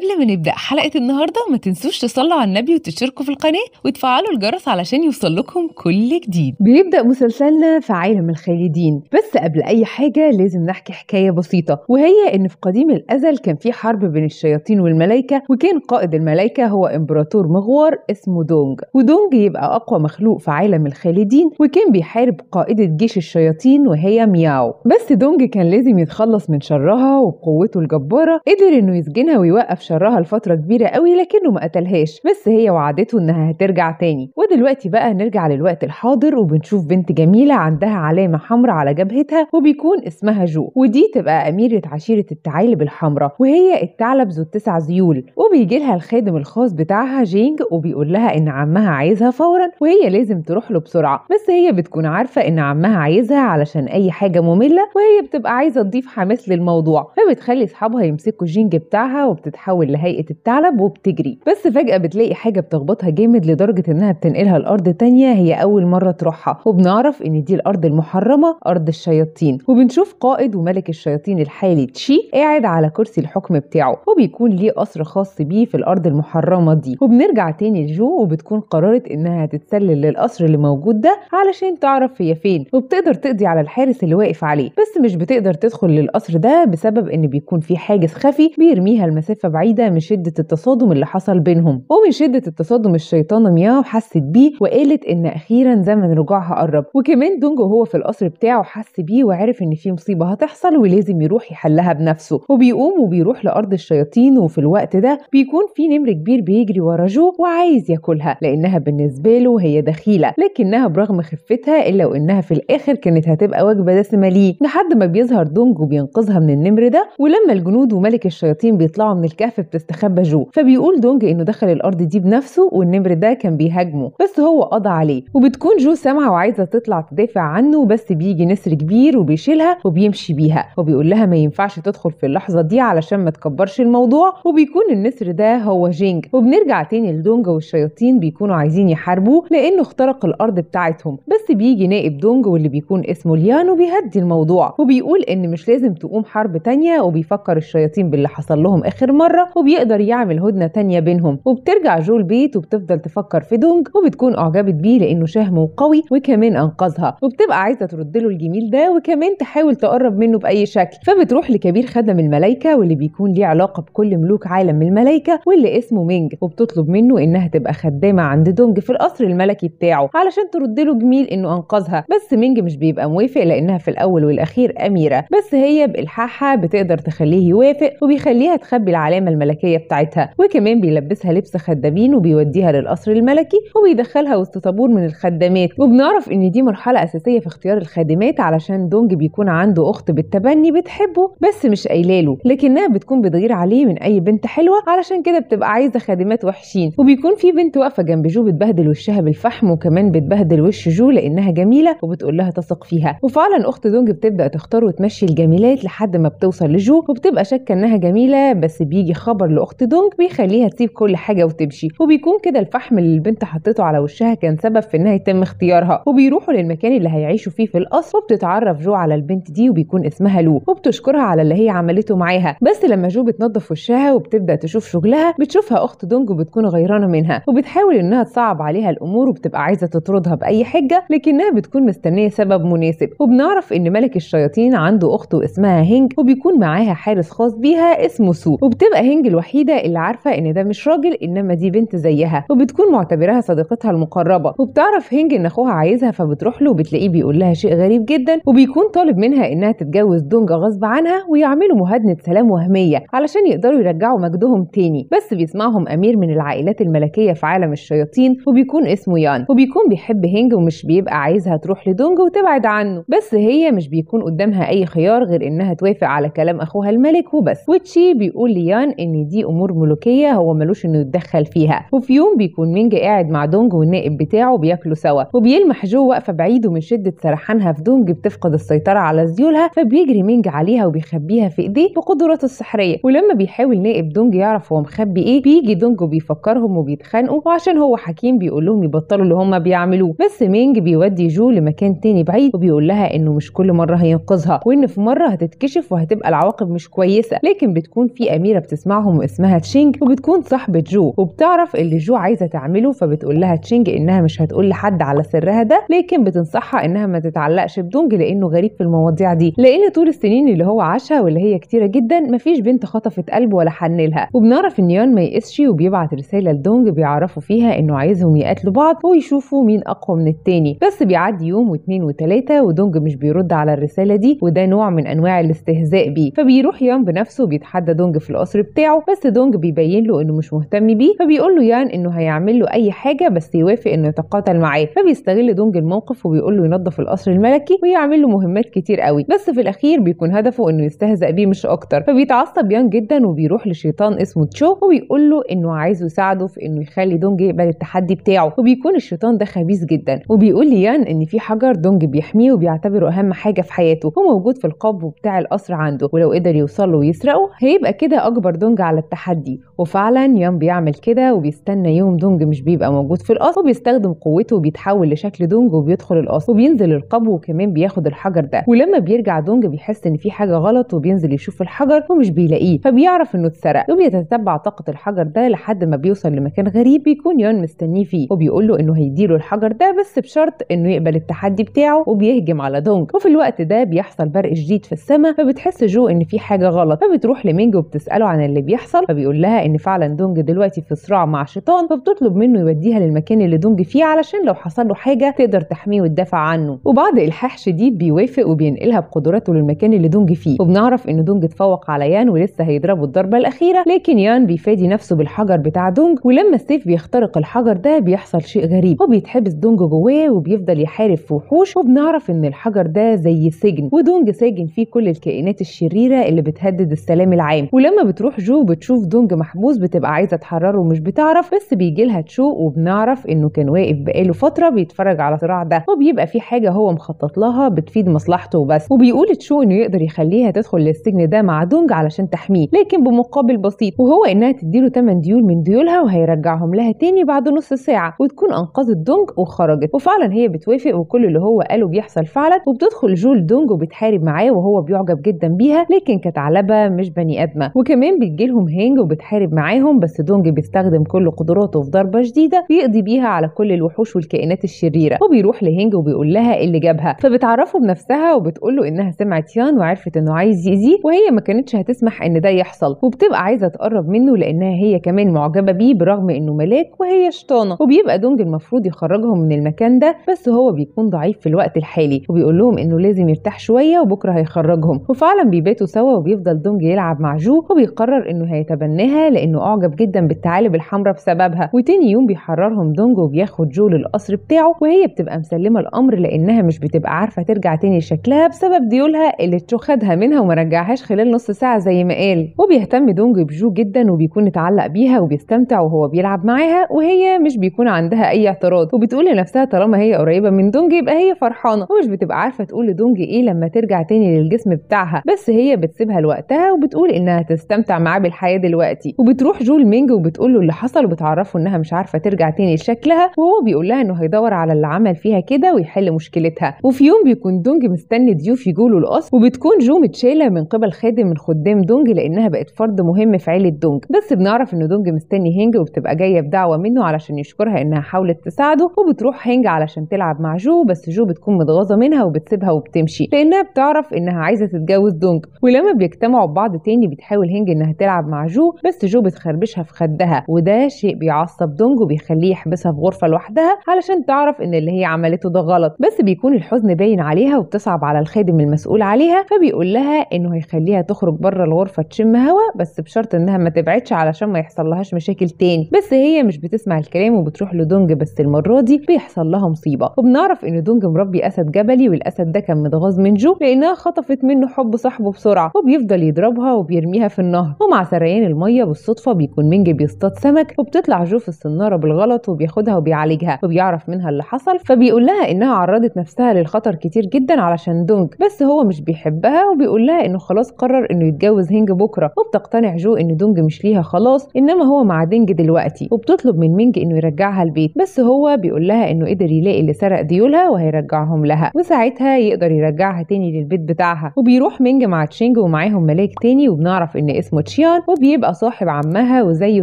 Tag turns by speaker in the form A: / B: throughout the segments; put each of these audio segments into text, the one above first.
A: قبل ما نبدأ حلقة النهاردة ما تنسوش تصلوا على النبي وتشتركوا في القناة وتفعلوا الجرس علشان يوصل لكم كل جديد بيبدأ مسلسلنا في عالم الخالدين بس قبل أي حاجة لازم نحكي حكاية بسيطة وهي إن في قديم الأزل كان في حرب بين الشياطين والملائكة وكان قائد الملائكة هو إمبراطور مغوار اسمه دونج ودونج يبقى أقوى مخلوق في عالم الخالدين وكان بيحارب قائدة جيش الشياطين وهي مياو بس دونج كان لازم يتخلص من شرها وبقوته الجبارة قدر إنه يسجنها ويوقف شرها لفترة كبيرة قوي لكنه ما قتلهاش بس هي وعدته انها هترجع تاني ودلوقتي بقى نرجع للوقت الحاضر وبنشوف بنت جميلة عندها علامة حمراء على جبهتها وبيكون اسمها جو ودي تبقى أميرة عشيرة الثعالب الحمراء وهي الثعلب ذو التسع ذيول وبيجي لها الخادم الخاص بتاعها جينج وبيقول لها ان عمها عايزها فورا وهي لازم تروح له بسرعة بس هي بتكون عارفة ان عمها عايزها علشان اي حاجة مملة وهي بتبقى عايزة تضيف حماس للموضوع فبتخلي اصحابها يمسكوا جينج بتاعها وبتتحول بتتحول لهيئه الثعلب وبتجري بس فجاه بتلاقي حاجه بتخبطها جامد لدرجه انها بتنقلها لارض تانية هي اول مره تروحها وبنعرف ان دي الارض المحرمه ارض الشياطين وبنشوف قائد وملك الشياطين الحالي تشي قاعد على كرسي الحكم بتاعه وبيكون ليه قصر خاص بيه في الارض المحرمه دي وبنرجع تاني لجو وبتكون قررت انها هتتسلل للقصر اللي موجود ده علشان تعرف هي فين وبتقدر تقضي على الحارس اللي واقف عليه بس مش بتقدر تدخل للقصر ده بسبب ان بيكون في حاجز خفي بيرميها المسافه بعيده سعيده من شده التصادم اللي حصل بينهم ومن شده التصادم الشيطانه مياو حست بيه وقالت ان اخيرا زمن رجوعها قرب وكمان دونج وهو في القصر بتاعه حس بيه وعرف ان في مصيبه هتحصل ولازم يروح يحلها بنفسه وبيقوم وبيروح لارض الشياطين وفي الوقت ده بيكون في نمر كبير بيجري ورا جو وعايز ياكلها لانها بالنسبه له هي دخيله لكنها برغم خفتها الا وانها في الاخر كانت هتبقى وجبه دسمه ليه لحد ما بيظهر دونج وبينقذها من النمر ده ولما الجنود وملك الشياطين بيطلعوا من الكهف الكهف بتستخبى جو فبيقول دونج انه دخل الارض دي بنفسه والنمر ده كان بيهاجمه بس هو قضى عليه وبتكون جو سامعه وعايزه تطلع تدافع عنه بس بيجي نسر كبير وبيشيلها وبيمشي بيها وبيقول لها ما ينفعش تدخل في اللحظه دي علشان ما تكبرش الموضوع وبيكون النسر ده هو جينج وبنرجع تاني لدونج والشياطين بيكونوا عايزين يحاربوه لانه اخترق الارض بتاعتهم بس بيجي نائب دونج واللي بيكون اسمه ليانو بيهدي الموضوع وبيقول ان مش لازم تقوم حرب تانية وبيفكر الشياطين باللي حصل لهم اخر مره وبيقدر يعمل هدنة تانية بينهم وبترجع جو البيت وبتفضل تفكر في دونج وبتكون أعجبت بيه لأنه شهم وقوي وكمان أنقذها وبتبقى عايزة ترد له الجميل ده وكمان تحاول تقرب منه بأي شكل فبتروح لكبير خدم الملايكة واللي بيكون ليه علاقة بكل ملوك عالم الملايكة واللي اسمه مينج وبتطلب منه إنها تبقى خدامة عند دونج في القصر الملكي بتاعه علشان ترد له جميل إنه أنقذها بس مينج مش بيبقى موافق لأنها في الأول والأخير أميرة بس هي بإلحاحها بتقدر تخليه يوافق وبيخليها تخبي العلامة الملكيه بتاعتها وكمان بيلبسها لبس خدامين وبيوديها للقصر الملكي وبيدخلها وسط طابور من الخدامات وبنعرف ان دي مرحله اساسيه في اختيار الخادمات علشان دونج بيكون عنده اخت بالتبني بتحبه بس مش قايلة له لكنها بتكون بتغير عليه من اي بنت حلوه علشان كده بتبقى عايزه خادمات وحشين وبيكون في بنت واقفه جنب جو بتبهدل وشها بالفحم وكمان بتبهدل وش جو لانها جميله وبتقول لها تثق فيها وفعلا اخت دونج بتبدا تختار وتمشي الجميلات لحد ما بتوصل لجو وبتبقى شاكه انها جميله بس بيجي الخبر لاخت دونج بيخليها تسيب كل حاجه وتمشي وبيكون كده الفحم اللي البنت حطته على وشها كان سبب في انها يتم اختيارها وبيروحوا للمكان اللي هيعيشوا فيه في القصر وبتتعرف جو على البنت دي وبيكون اسمها لو وبتشكرها على اللي هي عملته معاها بس لما جو بتنظف وشها وبتبدا تشوف شغلها بتشوفها اخت دونج وبتكون غيرانه منها وبتحاول انها تصعب عليها الامور وبتبقى عايزه تطردها باي حجه لكنها بتكون مستنيه سبب مناسب وبنعرف ان ملك الشياطين عنده اخته اسمها هينج وبيكون معاها حارس خاص بيها اسمه سو وبتبقى هنج الوحيده اللي عارفه ان ده مش راجل انما دي بنت زيها وبتكون معتبراها صديقتها المقربه وبتعرف هنج ان اخوها عايزها فبتروح له وبتلاقيه بيقول لها شيء غريب جدا وبيكون طالب منها انها تتجوز دونجا غصب عنها ويعملوا مهادنه سلام وهميه علشان يقدروا يرجعوا مجدهم تاني بس بيسمعهم امير من العائلات الملكيه في عالم الشياطين وبيكون اسمه يان وبيكون بيحب هنج ومش بيبقى عايزها تروح لدونجا وتبعد عنه بس هي مش بيكون قدامها اي خيار غير انها توافق على كلام اخوها الملك وبس وتشي بيقول ليان ان دي امور ملوكيه هو ملوش انه يتدخل فيها وفي يوم بيكون مينج قاعد مع دونج والنائب بتاعه بياكلوا سوا وبيلمح جو واقفه بعيده من شده سرحانها في دونج بتفقد السيطره على ذيولها فبيجري مينج عليها وبيخبيها في ايديه بقدراته السحريه ولما بيحاول نائب دونج يعرف هو مخبي ايه بيجي دونج وبيفكرهم وبيتخانقوا وعشان هو حكيم بيقول لهم يبطلوا اللي هم بيعملوه بس مينج بيودي جو لمكان تاني بعيد وبيقول لها انه مش كل مره هينقذها وان في مره هتتكشف وهتبقى العواقب مش كويسه لكن بتكون في اميره بتسمع معهم اسمها تشينج وبتكون صاحبة جو وبتعرف اللي جو عايزة تعمله فبتقول لها تشينج انها مش هتقول لحد على سرها ده لكن بتنصحها انها ما تتعلقش بدونج لانه غريب في المواضيع دي لان طول السنين اللي هو عاشها واللي هي كتيرة جدا مفيش بنت خطفت قلب ولا حن لها وبنعرف ان يان ما يقسش وبيبعت رسالة لدونج بيعرفوا فيها انه عايزهم يقاتلوا بعض ويشوفوا مين اقوى من التاني بس بيعدي يوم واتنين وتلاتة ودونج مش بيرد على الرسالة دي وده نوع من انواع الاستهزاء بيه فبيروح يان بنفسه بيتحدى دونج في القصر بتاعه بتاعه بس دونج بيبين له انه مش مهتم بيه فبيقول له يان انه هيعمل له اي حاجه بس يوافق انه يتقاتل معاه فبيستغل دونج الموقف وبيقول له ينظف القصر الملكي ويعمل له مهمات كتير قوي بس في الاخير بيكون هدفه انه يستهزأ بيه مش اكتر فبيتعصب يان جدا وبيروح لشيطان اسمه تشو وبيقول له انه عايزه يساعده في انه يخلي دونج يقبل التحدي بتاعه وبيكون الشيطان ده خبيث جدا وبيقول ليان ان في حجر دونج بيحميه وبيعتبره اهم حاجه في حياته وموجود في القبو بتاع القصر عنده ولو قدر يوصل له ويسرقه هيبقى كده اكبر دونج دونج على التحدي وفعلا يان بيعمل كده وبيستنى يوم دونج مش بيبقى موجود في القصر وبيستخدم قوته وبيتحول لشكل دونج وبيدخل القصر وبينزل القبو وكمان بياخد الحجر ده ولما بيرجع دونج بيحس ان في حاجه غلط وبينزل يشوف الحجر ومش بيلاقيه فبيعرف انه اتسرق وبيتتبع طاقه الحجر ده لحد ما بيوصل لمكان غريب بيكون يون مستنيه فيه وبيقول له انه هيديله الحجر ده بس بشرط انه يقبل التحدي بتاعه وبيهجم على دونج وفي الوقت ده بيحصل برق شديد في السماء فبتحس جو ان في حاجه غلط فبتروح لمينج وبتساله عن اللي بيحصل فبيقول لها ان فعلا دونج دلوقتي في صراع مع الشيطان فبتطلب منه يوديها للمكان اللي دونج فيه علشان لو حصل له حاجه تقدر تحميه وتدافع عنه وبعد الحاح شديد بيوافق وبينقلها بقدراته للمكان اللي دونج فيه وبنعرف ان دونج اتفوق على يان ولسه هيضربه الضربه الاخيره لكن يان بيفادي نفسه بالحجر بتاع دونج ولما السيف بيخترق الحجر ده بيحصل شيء غريب وبيتحبس دونج جواه وبيفضل يحارب في وحوش وبنعرف ان الحجر ده زي سجن ودونج ساجن فيه كل الكائنات الشريره اللي بتهدد السلام العام ولما بتروح جو بتشوف دونج محبوس بتبقى عايزه تحرره ومش بتعرف بس بيجي لها تشو وبنعرف انه كان واقف بقاله فتره بيتفرج على صراع ده وبيبقى في حاجه هو مخطط لها بتفيد مصلحته وبس وبيقول تشو انه يقدر يخليها تدخل للسجن ده مع دونج علشان تحميه لكن بمقابل بسيط وهو انها تديله 8 ديول من ديولها وهيرجعهم لها تاني بعد نص ساعه وتكون انقذت دونج وخرجت وفعلا هي بتوافق وكل اللي هو قاله بيحصل فعلا وبتدخل جول دونج وبتحارب معاه وهو بيعجب جدا بيها لكن كتعلبه مش بني ادمه وكمان بتجيلهم هينج وبتحارب معاهم بس دونج بيستخدم كل قدراته في ضربه شديده بيقضي بيها على كل الوحوش والكائنات الشريره وبيروح لهينج وبيقول لها إيه اللي جابها فبتعرفه بنفسها وبتقول له انها سمعت يان وعرفت انه عايز يأذيه وهي ما كانتش هتسمح ان ده يحصل وبتبقى عايزه تقرب منه لانها هي كمان معجبه بيه برغم انه ملاك وهي شيطانه وبيبقى دونج المفروض يخرجهم من المكان ده بس هو بيكون ضعيف في الوقت الحالي وبيقول لهم انه لازم يرتاح شويه وبكره هيخرجهم وفعلا بيباتوا سوا وبيفضل دونج يلعب مع جو وبيقرر قرر انه هيتبناها لانه اعجب جدا بالثعالب الحمراء بسببها وتاني يوم بيحررهم دونج وبياخد جو للقصر بتاعه وهي بتبقى مسلمه الامر لانها مش بتبقى عارفه ترجع تاني لشكلها بسبب ديولها اللي تشو خدها منها وما رجعهاش خلال نص ساعه زي ما قال وبيهتم دونج بجو جدا وبيكون اتعلق بيها وبيستمتع وهو بيلعب معاها وهي مش بيكون عندها اي اعتراض وبتقول لنفسها طالما هي قريبه من دونج يبقى هي فرحانه ومش بتبقى عارفه تقول لدونج ايه لما ترجع تاني للجسم بتاعها بس هي بتسيبها لوقتها وبتقول انها تستمتع مع معاه بالحياه دلوقتي وبتروح جول مينج وبتقول له اللي حصل وبتعرفه انها مش عارفه ترجع تاني لشكلها وهو بيقول لها انه هيدور على اللي عمل فيها كده ويحل مشكلتها وفي يوم بيكون دونج مستني ضيوف يجوا له القصر وبتكون جو متشاله من قبل خادم من خدام دونج لانها بقت فرد مهم في عيله دونج بس بنعرف ان دونج مستني هينج وبتبقى جايه بدعوه منه علشان يشكرها انها حاولت تساعده وبتروح هينج علشان تلعب مع جو بس جو بتكون متغاظه منها وبتسيبها وبتمشي لانها بتعرف انها عايزه تتجوز دونج ولما بيجتمعوا ببعض تاني بتحاول هينج انها بتلعب مع جو بس جو بتخربشها في خدها وده شيء بيعصب دونج وبيخليه يحبسها في غرفه لوحدها علشان تعرف ان اللي هي عملته ده غلط بس بيكون الحزن باين عليها وبتصعب على الخادم المسؤول عليها فبيقول لها انه هيخليها تخرج بره الغرفه تشم هوا بس بشرط انها ما تبعدش علشان ما يحصل لهاش مشاكل تاني بس هي مش بتسمع الكلام وبتروح لدونج بس المره دي بيحصل لها مصيبه وبنعرف ان دونج مربي اسد جبلي والاسد ده كان متغاظ من جو لانها خطفت منه حب صاحبه بسرعه وبيفضل يضربها وبيرميها في النهر ومع سريان الميه بالصدفه بيكون منجي بيصطاد سمك وبتطلع جوف الصناره بالغلط وبياخدها وبيعالجها وبيعرف منها اللي حصل فبيقول لها انها عرضت نفسها للخطر كتير جدا علشان دونج بس هو مش بيحبها وبيقول لها انه خلاص قرر انه يتجوز هينج بكره وبتقتنع جو ان دونج مش ليها خلاص انما هو مع دينج دلوقتي وبتطلب من مينج انه يرجعها البيت بس هو بيقول لها انه قدر يلاقي اللي سرق ديولها وهيرجعهم لها وساعتها يقدر يرجعها تاني للبيت بتاعها وبيروح مينج مع تشينج ومعاهم ملاك تاني وبنعرف ان اسمه عطشان وبيبقى صاحب عمها وزيه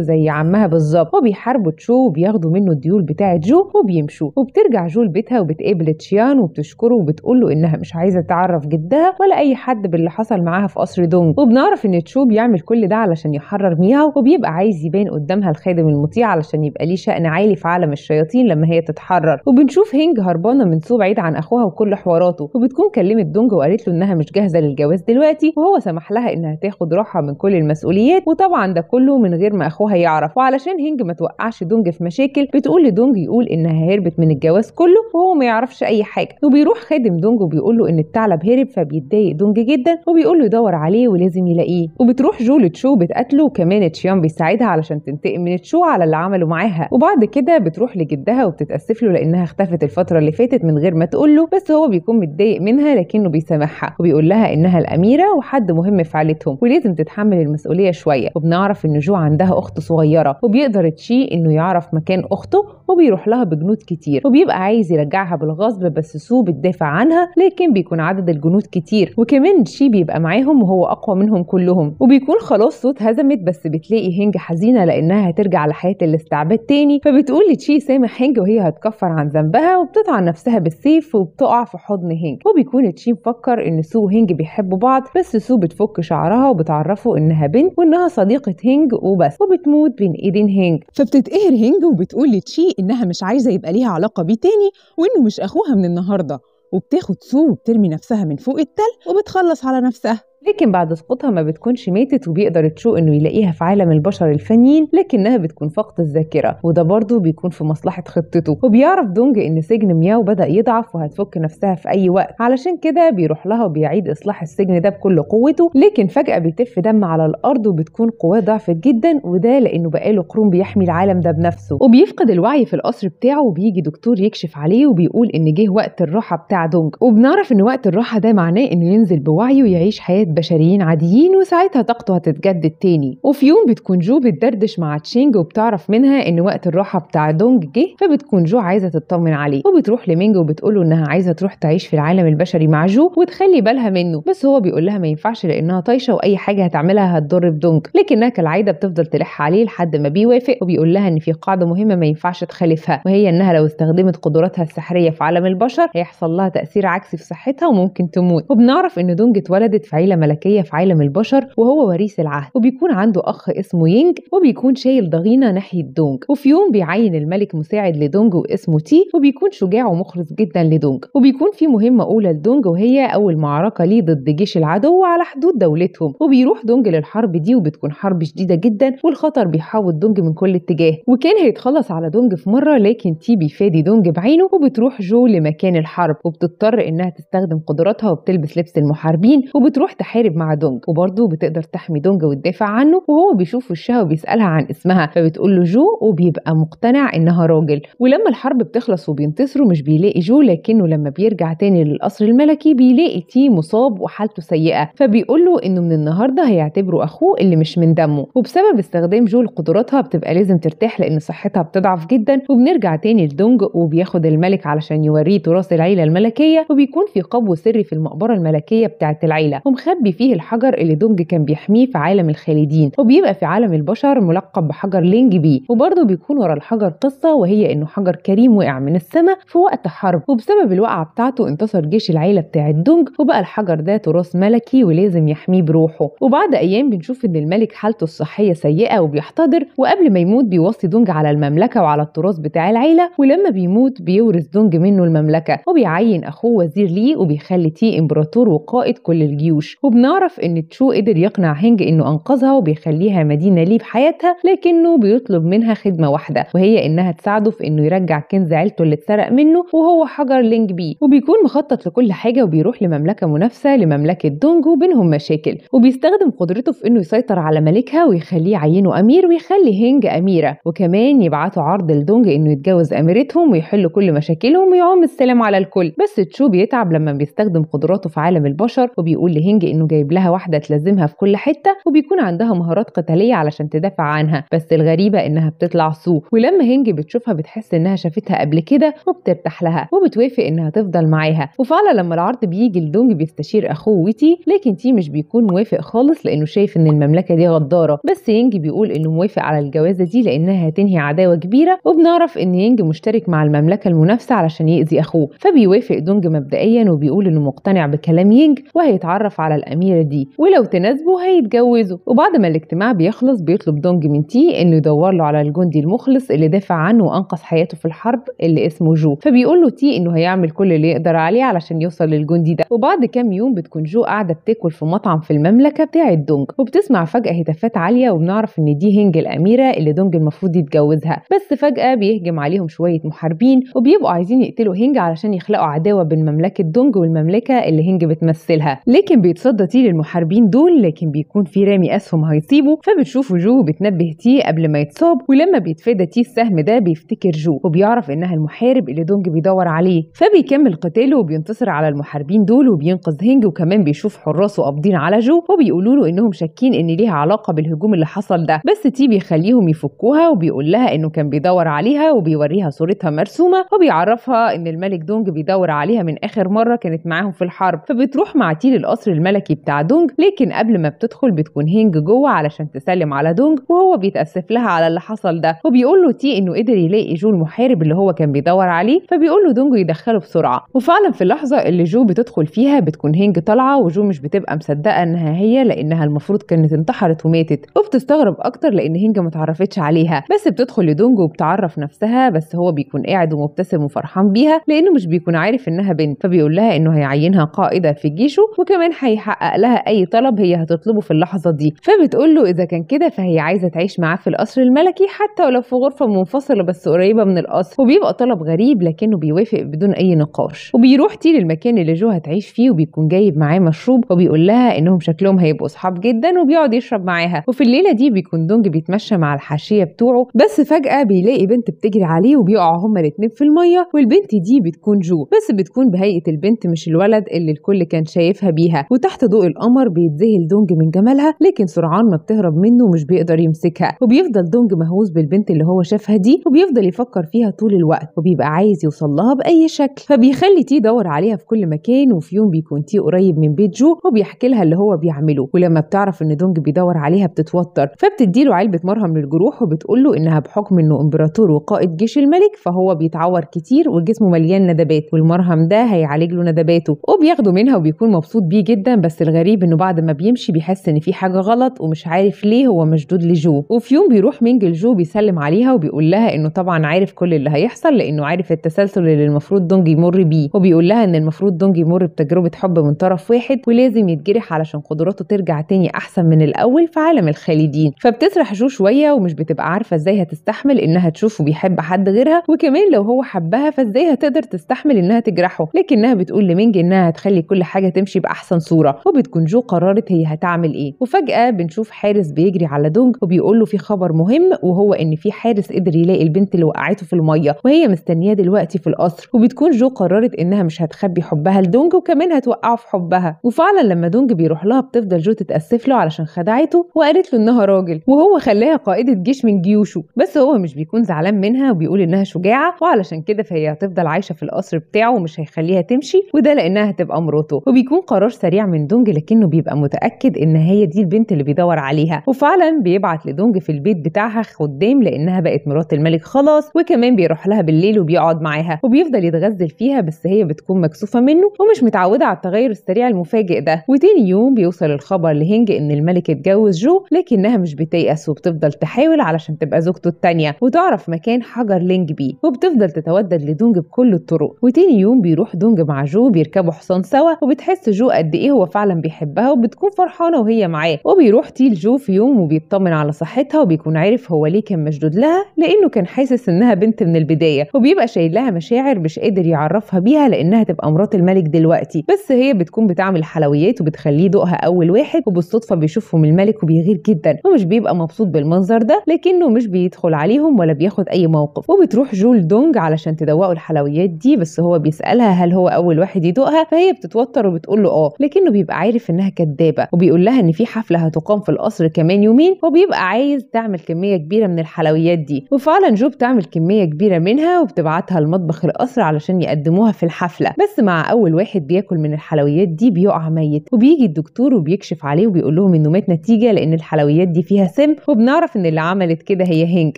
A: زي عمها بالظبط وبيحاربوا تشو وبياخدوا منه الديول بتاعه جو وبيمشوا وبترجع جو لبيتها وبتقابل تشيان وبتشكره وبتقول له انها مش عايزه تعرف جدها ولا اي حد باللي حصل معاها في قصر دونج وبنعرف ان تشو بيعمل كل ده علشان يحرر مياو وبيبقى عايز يبان قدامها الخادم المطيع علشان يبقى ليه شأن عالي في عالم الشياطين لما هي تتحرر وبنشوف هينج هربانه من سو بعيد عن اخوها وكل حواراته وبتكون كلمت دونج وقالت له انها مش جاهزه للجواز دلوقتي وهو سمح لها انها تاخد راحه من كل المسؤوليات وطبعا ده كله من غير ما اخوها يعرف وعلشان هنج ما توقعش دونج في مشاكل بتقول لدونج يقول انها هربت من الجواز كله وهو ما يعرفش اي حاجه وبيروح خادم دونج وبيقول له ان الثعلب هرب فبيتضايق دونج جدا وبيقول له يدور عليه ولازم يلاقيه وبتروح جو لتشو بتقتله وكمان تشيان بيساعدها علشان تنتقم من تشو على اللي عمله معاها وبعد كده بتروح لجدها وبتتاسف له لانها اختفت الفتره اللي فاتت من غير ما تقول له بس هو بيكون متضايق منها لكنه بيسامحها وبيقول لها انها الاميره وحد مهم في عائلتهم ولازم تتحمل المسؤوليه المسؤوليه شويه وبنعرف ان جو عندها اخت صغيره وبيقدر تشي انه يعرف مكان اخته وبيروح لها بجنود كتير وبيبقى عايز يرجعها بالغصب بس سو بتدافع عنها لكن بيكون عدد الجنود كتير وكمان شي بيبقى معاهم وهو اقوى منهم كلهم وبيكون خلاص صوت هزمت بس بتلاقي هنج حزينه لانها هترجع لحياه الاستعباد تاني فبتقول لتشي سامح هنج وهي هتكفر عن ذنبها وبتطعن نفسها بالسيف وبتقع في حضن هنج وبيكون تشي مفكر ان سو وهنج بيحبوا بعض بس سو بتفك شعرها وبتعرفه انها بنت البنت وانها صديقه هينج وبس وبتموت بين ايدين هينج فبتتقهر هينج وبتقول لتشي انها مش عايزه يبقى ليها علاقه بيه تاني وانه مش اخوها من النهارده وبتاخد سو وبترمي نفسها من فوق التل وبتخلص على نفسها لكن بعد سقوطها ما بتكونش ماتت وبيقدر تشو انه يلاقيها في عالم البشر الفانيين لكنها بتكون فقط الذاكره وده برضه بيكون في مصلحه خطته وبيعرف دونج ان سجن مياو بدا يضعف وهتفك نفسها في اي وقت علشان كده بيروح لها وبيعيد اصلاح السجن ده بكل قوته لكن فجاه بيتف دم على الارض وبتكون قواه ضعفت جدا وده لانه بقاله قرون بيحمي العالم ده بنفسه وبيفقد الوعي في القصر بتاعه وبيجي دكتور يكشف عليه وبيقول ان جه وقت الراحه بتاع دونج وبنعرف ان وقت الراحه ده معناه انه ينزل بوعيه ويعيش حياه بشريين عاديين وساعتها طاقته هتتجدد تاني وفي يوم بتكون جو بتدردش مع تشينج وبتعرف منها ان وقت الراحه بتاع دونج جه فبتكون جو عايزه تطمن عليه وبتروح لمينج وبتقوله انها عايزه تروح تعيش في العالم البشري مع جو وتخلي بالها منه بس هو بيقول لها ما ينفعش لانها طايشه واي حاجه هتعملها هتضر بدونج لكنها كالعاده بتفضل تلح عليه لحد ما بيوافق وبيقول لها ان في قاعده مهمه ما ينفعش تخالفها وهي انها لو استخدمت قدراتها السحريه في عالم البشر هيحصل لها تاثير عكسي في صحتها وممكن تموت وبنعرف ان دونج اتولدت في عيله ملكية في عالم البشر وهو وريث العهد وبيكون عنده أخ اسمه يينج وبيكون شايل ضغينة ناحية دونج وفي يوم بيعين الملك مساعد لدونج واسمه تي وبيكون شجاع ومخلص جدا لدونج وبيكون في مهمة أولى لدونج وهي أول معركة ليه ضد جيش العدو على حدود دولتهم وبيروح دونج للحرب دي وبتكون حرب شديدة جدا والخطر بيحاول دونج من كل اتجاه وكان هيتخلص على دونج في مرة لكن تي بيفادي دونج بعينه وبتروح جو لمكان الحرب وبتضطر إنها تستخدم قدراتها وبتلبس لبس المحاربين وبتروح بتحارب مع دونج وبرضه بتقدر تحمي دونج وتدافع عنه وهو بيشوف وشها وبيسالها عن اسمها فبتقول له جو وبيبقى مقتنع انها راجل ولما الحرب بتخلص وبينتصروا مش بيلاقي جو لكنه لما بيرجع تاني للقصر الملكي بيلاقي تي مصاب وحالته سيئه فبيقول له انه من النهارده هيعتبره اخوه اللي مش من دمه وبسبب استخدام جو لقدراتها بتبقى لازم ترتاح لان صحتها بتضعف جدا وبنرجع تاني لدونج وبياخد الملك علشان يوريه تراث العيله الملكيه وبيكون في قبو سري في المقبره الملكيه بتاعه العيله ومخبي مخبي فيه الحجر اللي دونج كان بيحميه في عالم الخالدين وبيبقى في عالم البشر ملقب بحجر لينج بي وبرضه بيكون ورا الحجر قصة وهي إنه حجر كريم وقع من السماء في وقت حرب وبسبب الوقعة بتاعته انتصر جيش العيلة بتاعة دونج وبقى الحجر ده تراث ملكي ولازم يحميه بروحه وبعد أيام بنشوف إن الملك حالته الصحية سيئة وبيحتضر وقبل ما يموت بيوصي دونج على المملكة وعلى التراث بتاع العيلة ولما بيموت بيورث دونج منه المملكة وبيعين أخوه وزير ليه وبيخلي تي إمبراطور وقائد كل الجيوش وبنعرف إن تشو قدر يقنع هينج إنه أنقذها وبيخليها مدينة ليه بحياتها لكنه بيطلب منها خدمة واحدة وهي إنها تساعده في إنه يرجع كنز عيلته اللي اتسرق منه وهو حجر لينج بي وبيكون مخطط لكل حاجة وبيروح لمملكة منافسة لمملكة دونج وبينهم مشاكل وبيستخدم قدرته في إنه يسيطر على ملكها ويخليه عينه أمير ويخلي هينج أميرة وكمان يبعثوا عرض لدونج إنه يتجوز أميرتهم ويحل كل مشاكلهم ويعم السلام على الكل بس تشو بيتعب لما بيستخدم قدراته في عالم البشر وبيقول لهينج لانه جايب لها واحده تلازمها في كل حته وبيكون عندها مهارات قتاليه علشان تدافع عنها بس الغريبه انها بتطلع سو ولما هنج بتشوفها بتحس انها شافتها قبل كده وبترتاح لها وبتوافق انها تفضل معاها وفعلا لما العرض بيجي لدونج بيستشير اخوه ويتي لكن تي مش بيكون موافق خالص لانه شايف ان المملكه دي غداره بس ينج بيقول انه موافق على الجوازه دي لانها هتنهي عداوه كبيره وبنعرف ان ينج مشترك مع المملكه المنافسه علشان يأذي اخوه فبيوافق دونج مبدئيا وبيقول انه مقتنع بكلام ينج وهيتعرف على الأميرة دي ولو تناسبوا هيتجوزوا وبعد ما الاجتماع بيخلص بيطلب دونج من تي إنه يدور له على الجندي المخلص اللي دافع عنه وأنقذ حياته في الحرب اللي اسمه جو فبيقول له تي إنه هيعمل كل اللي يقدر عليه علشان يوصل للجندي ده وبعد كام يوم بتكون جو قاعدة بتاكل في مطعم في المملكة بتاع دونج وبتسمع فجأة هتافات عالية وبنعرف إن دي هنج الأميرة اللي دونج المفروض يتجوزها بس فجأة بيهجم عليهم شوية محاربين وبيبقوا عايزين يقتلوا هنج علشان يخلقوا عداوة بين مملكة دونج والمملكة اللي هنج بتمثلها لكن بيتصد مرضى للمحاربين دول لكن بيكون في رامي اسهم هيصيبه فبتشوف جو بتنبه تي قبل ما يتصاب ولما بيتفادى تي السهم ده بيفتكر جو وبيعرف انها المحارب اللي دونج بيدور عليه فبيكمل قتاله وبينتصر على المحاربين دول وبينقذ هنج وكمان بيشوف حراسه قابضين على جو وبيقولوا له انهم شاكين ان ليها علاقه بالهجوم اللي حصل ده بس تي بيخليهم يفكوها وبيقول لها انه كان بيدور عليها وبيوريها صورتها مرسومه وبيعرفها ان الملك دونج بيدور عليها من اخر مره كانت معاهم في الحرب فبتروح مع تي للقصر الملك الملكي بتاع دونج لكن قبل ما بتدخل بتكون هينج جوه علشان تسلم على دونج وهو بيتأسف لها على اللي حصل ده وبيقول له تي انه قدر يلاقي جو المحارب اللي هو كان بيدور عليه فبيقول له دونج يدخله بسرعه وفعلا في اللحظه اللي جو بتدخل فيها بتكون هينج طالعه وجو مش بتبقى مصدقه انها هي لانها المفروض كانت انتحرت وماتت وبتستغرب اكتر لان هينج ما اتعرفتش عليها بس بتدخل لدونج وبتعرف نفسها بس هو بيكون قاعد ومبتسم وفرحان بيها لانه مش بيكون عارف انها بنت فبيقول لها انه هيعينها قائده في جيشه وكمان هيح يحقق لها اي طلب هي هتطلبه في اللحظه دي فبتقول له اذا كان كده فهي عايزه تعيش معاه في القصر الملكي حتى ولو في غرفه منفصله بس قريبه من القصر وبيبقى طلب غريب لكنه بيوافق بدون اي نقاش وبيروح تي للمكان اللي جو هتعيش فيه وبيكون جايب معاه مشروب وبيقول لها انهم شكلهم هيبقوا اصحاب جدا وبيقعد يشرب معاها وفي الليله دي بيكون دونج بيتمشى مع الحاشيه بتوعه بس فجاه بيلاقي بنت بتجري عليه وبيقعوا هما الاثنين في الميه والبنت دي بتكون جو بس بتكون بهيئه البنت مش الولد اللي الكل كان شايفها بيها وتحت تحت ضوء القمر بيتذهل دونج من جمالها لكن سرعان ما بتهرب منه ومش بيقدر يمسكها وبيفضل دونج مهووس بالبنت اللي هو شافها دي وبيفضل يفكر فيها طول الوقت وبيبقى عايز يوصل لها بأي شكل فبيخلي تي يدور عليها في كل مكان وفي يوم بيكون تي قريب من بيت جو وبيحكي لها اللي هو بيعمله ولما بتعرف ان دونج بيدور عليها بتتوتر فبتدي له علبة مرهم للجروح وبتقول له انها بحكم انه امبراطور وقائد جيش الملك فهو بيتعور كتير وجسمه مليان ندبات والمرهم ده هيعالج له ندباته وبياخده منها وبيكون مبسوط بيه جدا بس الغريب انه بعد ما بيمشي بيحس ان في حاجه غلط ومش عارف ليه هو مشدود لجو وفي يوم بيروح مينج لجو بيسلم عليها وبيقول لها انه طبعا عارف كل اللي هيحصل لانه عارف التسلسل اللي المفروض دونج يمر بيه وبيقول لها ان المفروض دونج يمر بتجربه حب من طرف واحد ولازم يتجرح علشان قدراته ترجع تاني احسن من الاول في عالم الخالدين فبتسرح جو شويه ومش بتبقى عارفه ازاي هتستحمل انها تشوفه بيحب حد غيرها وكمان لو هو حبها فازاي هتقدر تستحمل انها تجرحه لكنها بتقول لمينج انها هتخلي كل حاجه تمشي باحسن صوره وبتكون جو قررت هي هتعمل ايه وفجاه بنشوف حارس بيجري على دونج وبيقول له في خبر مهم وهو ان في حارس قدر يلاقي البنت اللي وقعته في الميه وهي مستنياه دلوقتي في القصر وبتكون جو قررت انها مش هتخبي حبها لدونج وكمان هتوقعه في حبها وفعلا لما دونج بيروح لها بتفضل جو تتاسف له علشان خدعته وقالت له انها راجل وهو خلاها قائده جيش من جيوشه بس هو مش بيكون زعلان منها وبيقول انها شجاعه وعلشان كده فهي هتفضل عايشه في القصر بتاعه ومش هيخليها تمشي وده لانها هتبقى مراته وبيكون قرار سريع من دونج لكنه بيبقى متاكد ان هي دي البنت اللي بيدور عليها وفعلا بيبعت لدونج في البيت بتاعها خدام لانها بقت مرات الملك خلاص وكمان بيروح لها بالليل وبيقعد معاها وبيفضل يتغزل فيها بس هي بتكون مكسوفه منه ومش متعوده على التغير السريع المفاجئ ده وتاني يوم بيوصل الخبر لهنج ان الملك اتجوز جو لكنها مش بتيأس وبتفضل تحاول علشان تبقى زوجته التانية وتعرف مكان حجر لينج بيه وبتفضل تتودد لدونج بكل الطرق وتاني يوم بيروح دونج مع جو بيركبوا حصان سوا وبتحس جو قد ايه هو فعلا بيحبها وبتكون فرحانه وهي معاه وبيروح تيل جو في يوم وبيطمن على صحتها وبيكون عارف هو ليه كان مشدود لها لانه كان حاسس انها بنت من البدايه وبيبقى شايل لها مشاعر مش قادر يعرفها بيها لانها تبقى مرات الملك دلوقتي بس هي بتكون بتعمل حلويات وبتخليه يدوقها اول واحد وبالصدفه بيشوفهم الملك وبيغير جدا ومش بيبقى مبسوط بالمنظر ده لكنه مش بيدخل عليهم ولا بياخد اي موقف وبتروح جول دونج علشان تدوقه الحلويات دي بس هو بيسالها هل هو اول واحد يدوقها فهي بتتوتر وبتقول له اه لكنه بيبقى بيبقى عارف انها كدابه وبيقول لها ان في حفله هتقام في القصر كمان يومين وبيبقى عايز تعمل كميه كبيره من الحلويات دي وفعلا جو بتعمل كميه كبيره منها وبتبعتها لمطبخ القصر علشان يقدموها في الحفله بس مع اول واحد بياكل من الحلويات دي بيقع ميت وبيجي الدكتور وبيكشف عليه وبيقول لهم انه مات نتيجه لان الحلويات دي فيها سم وبنعرف ان اللي عملت كده هي هنج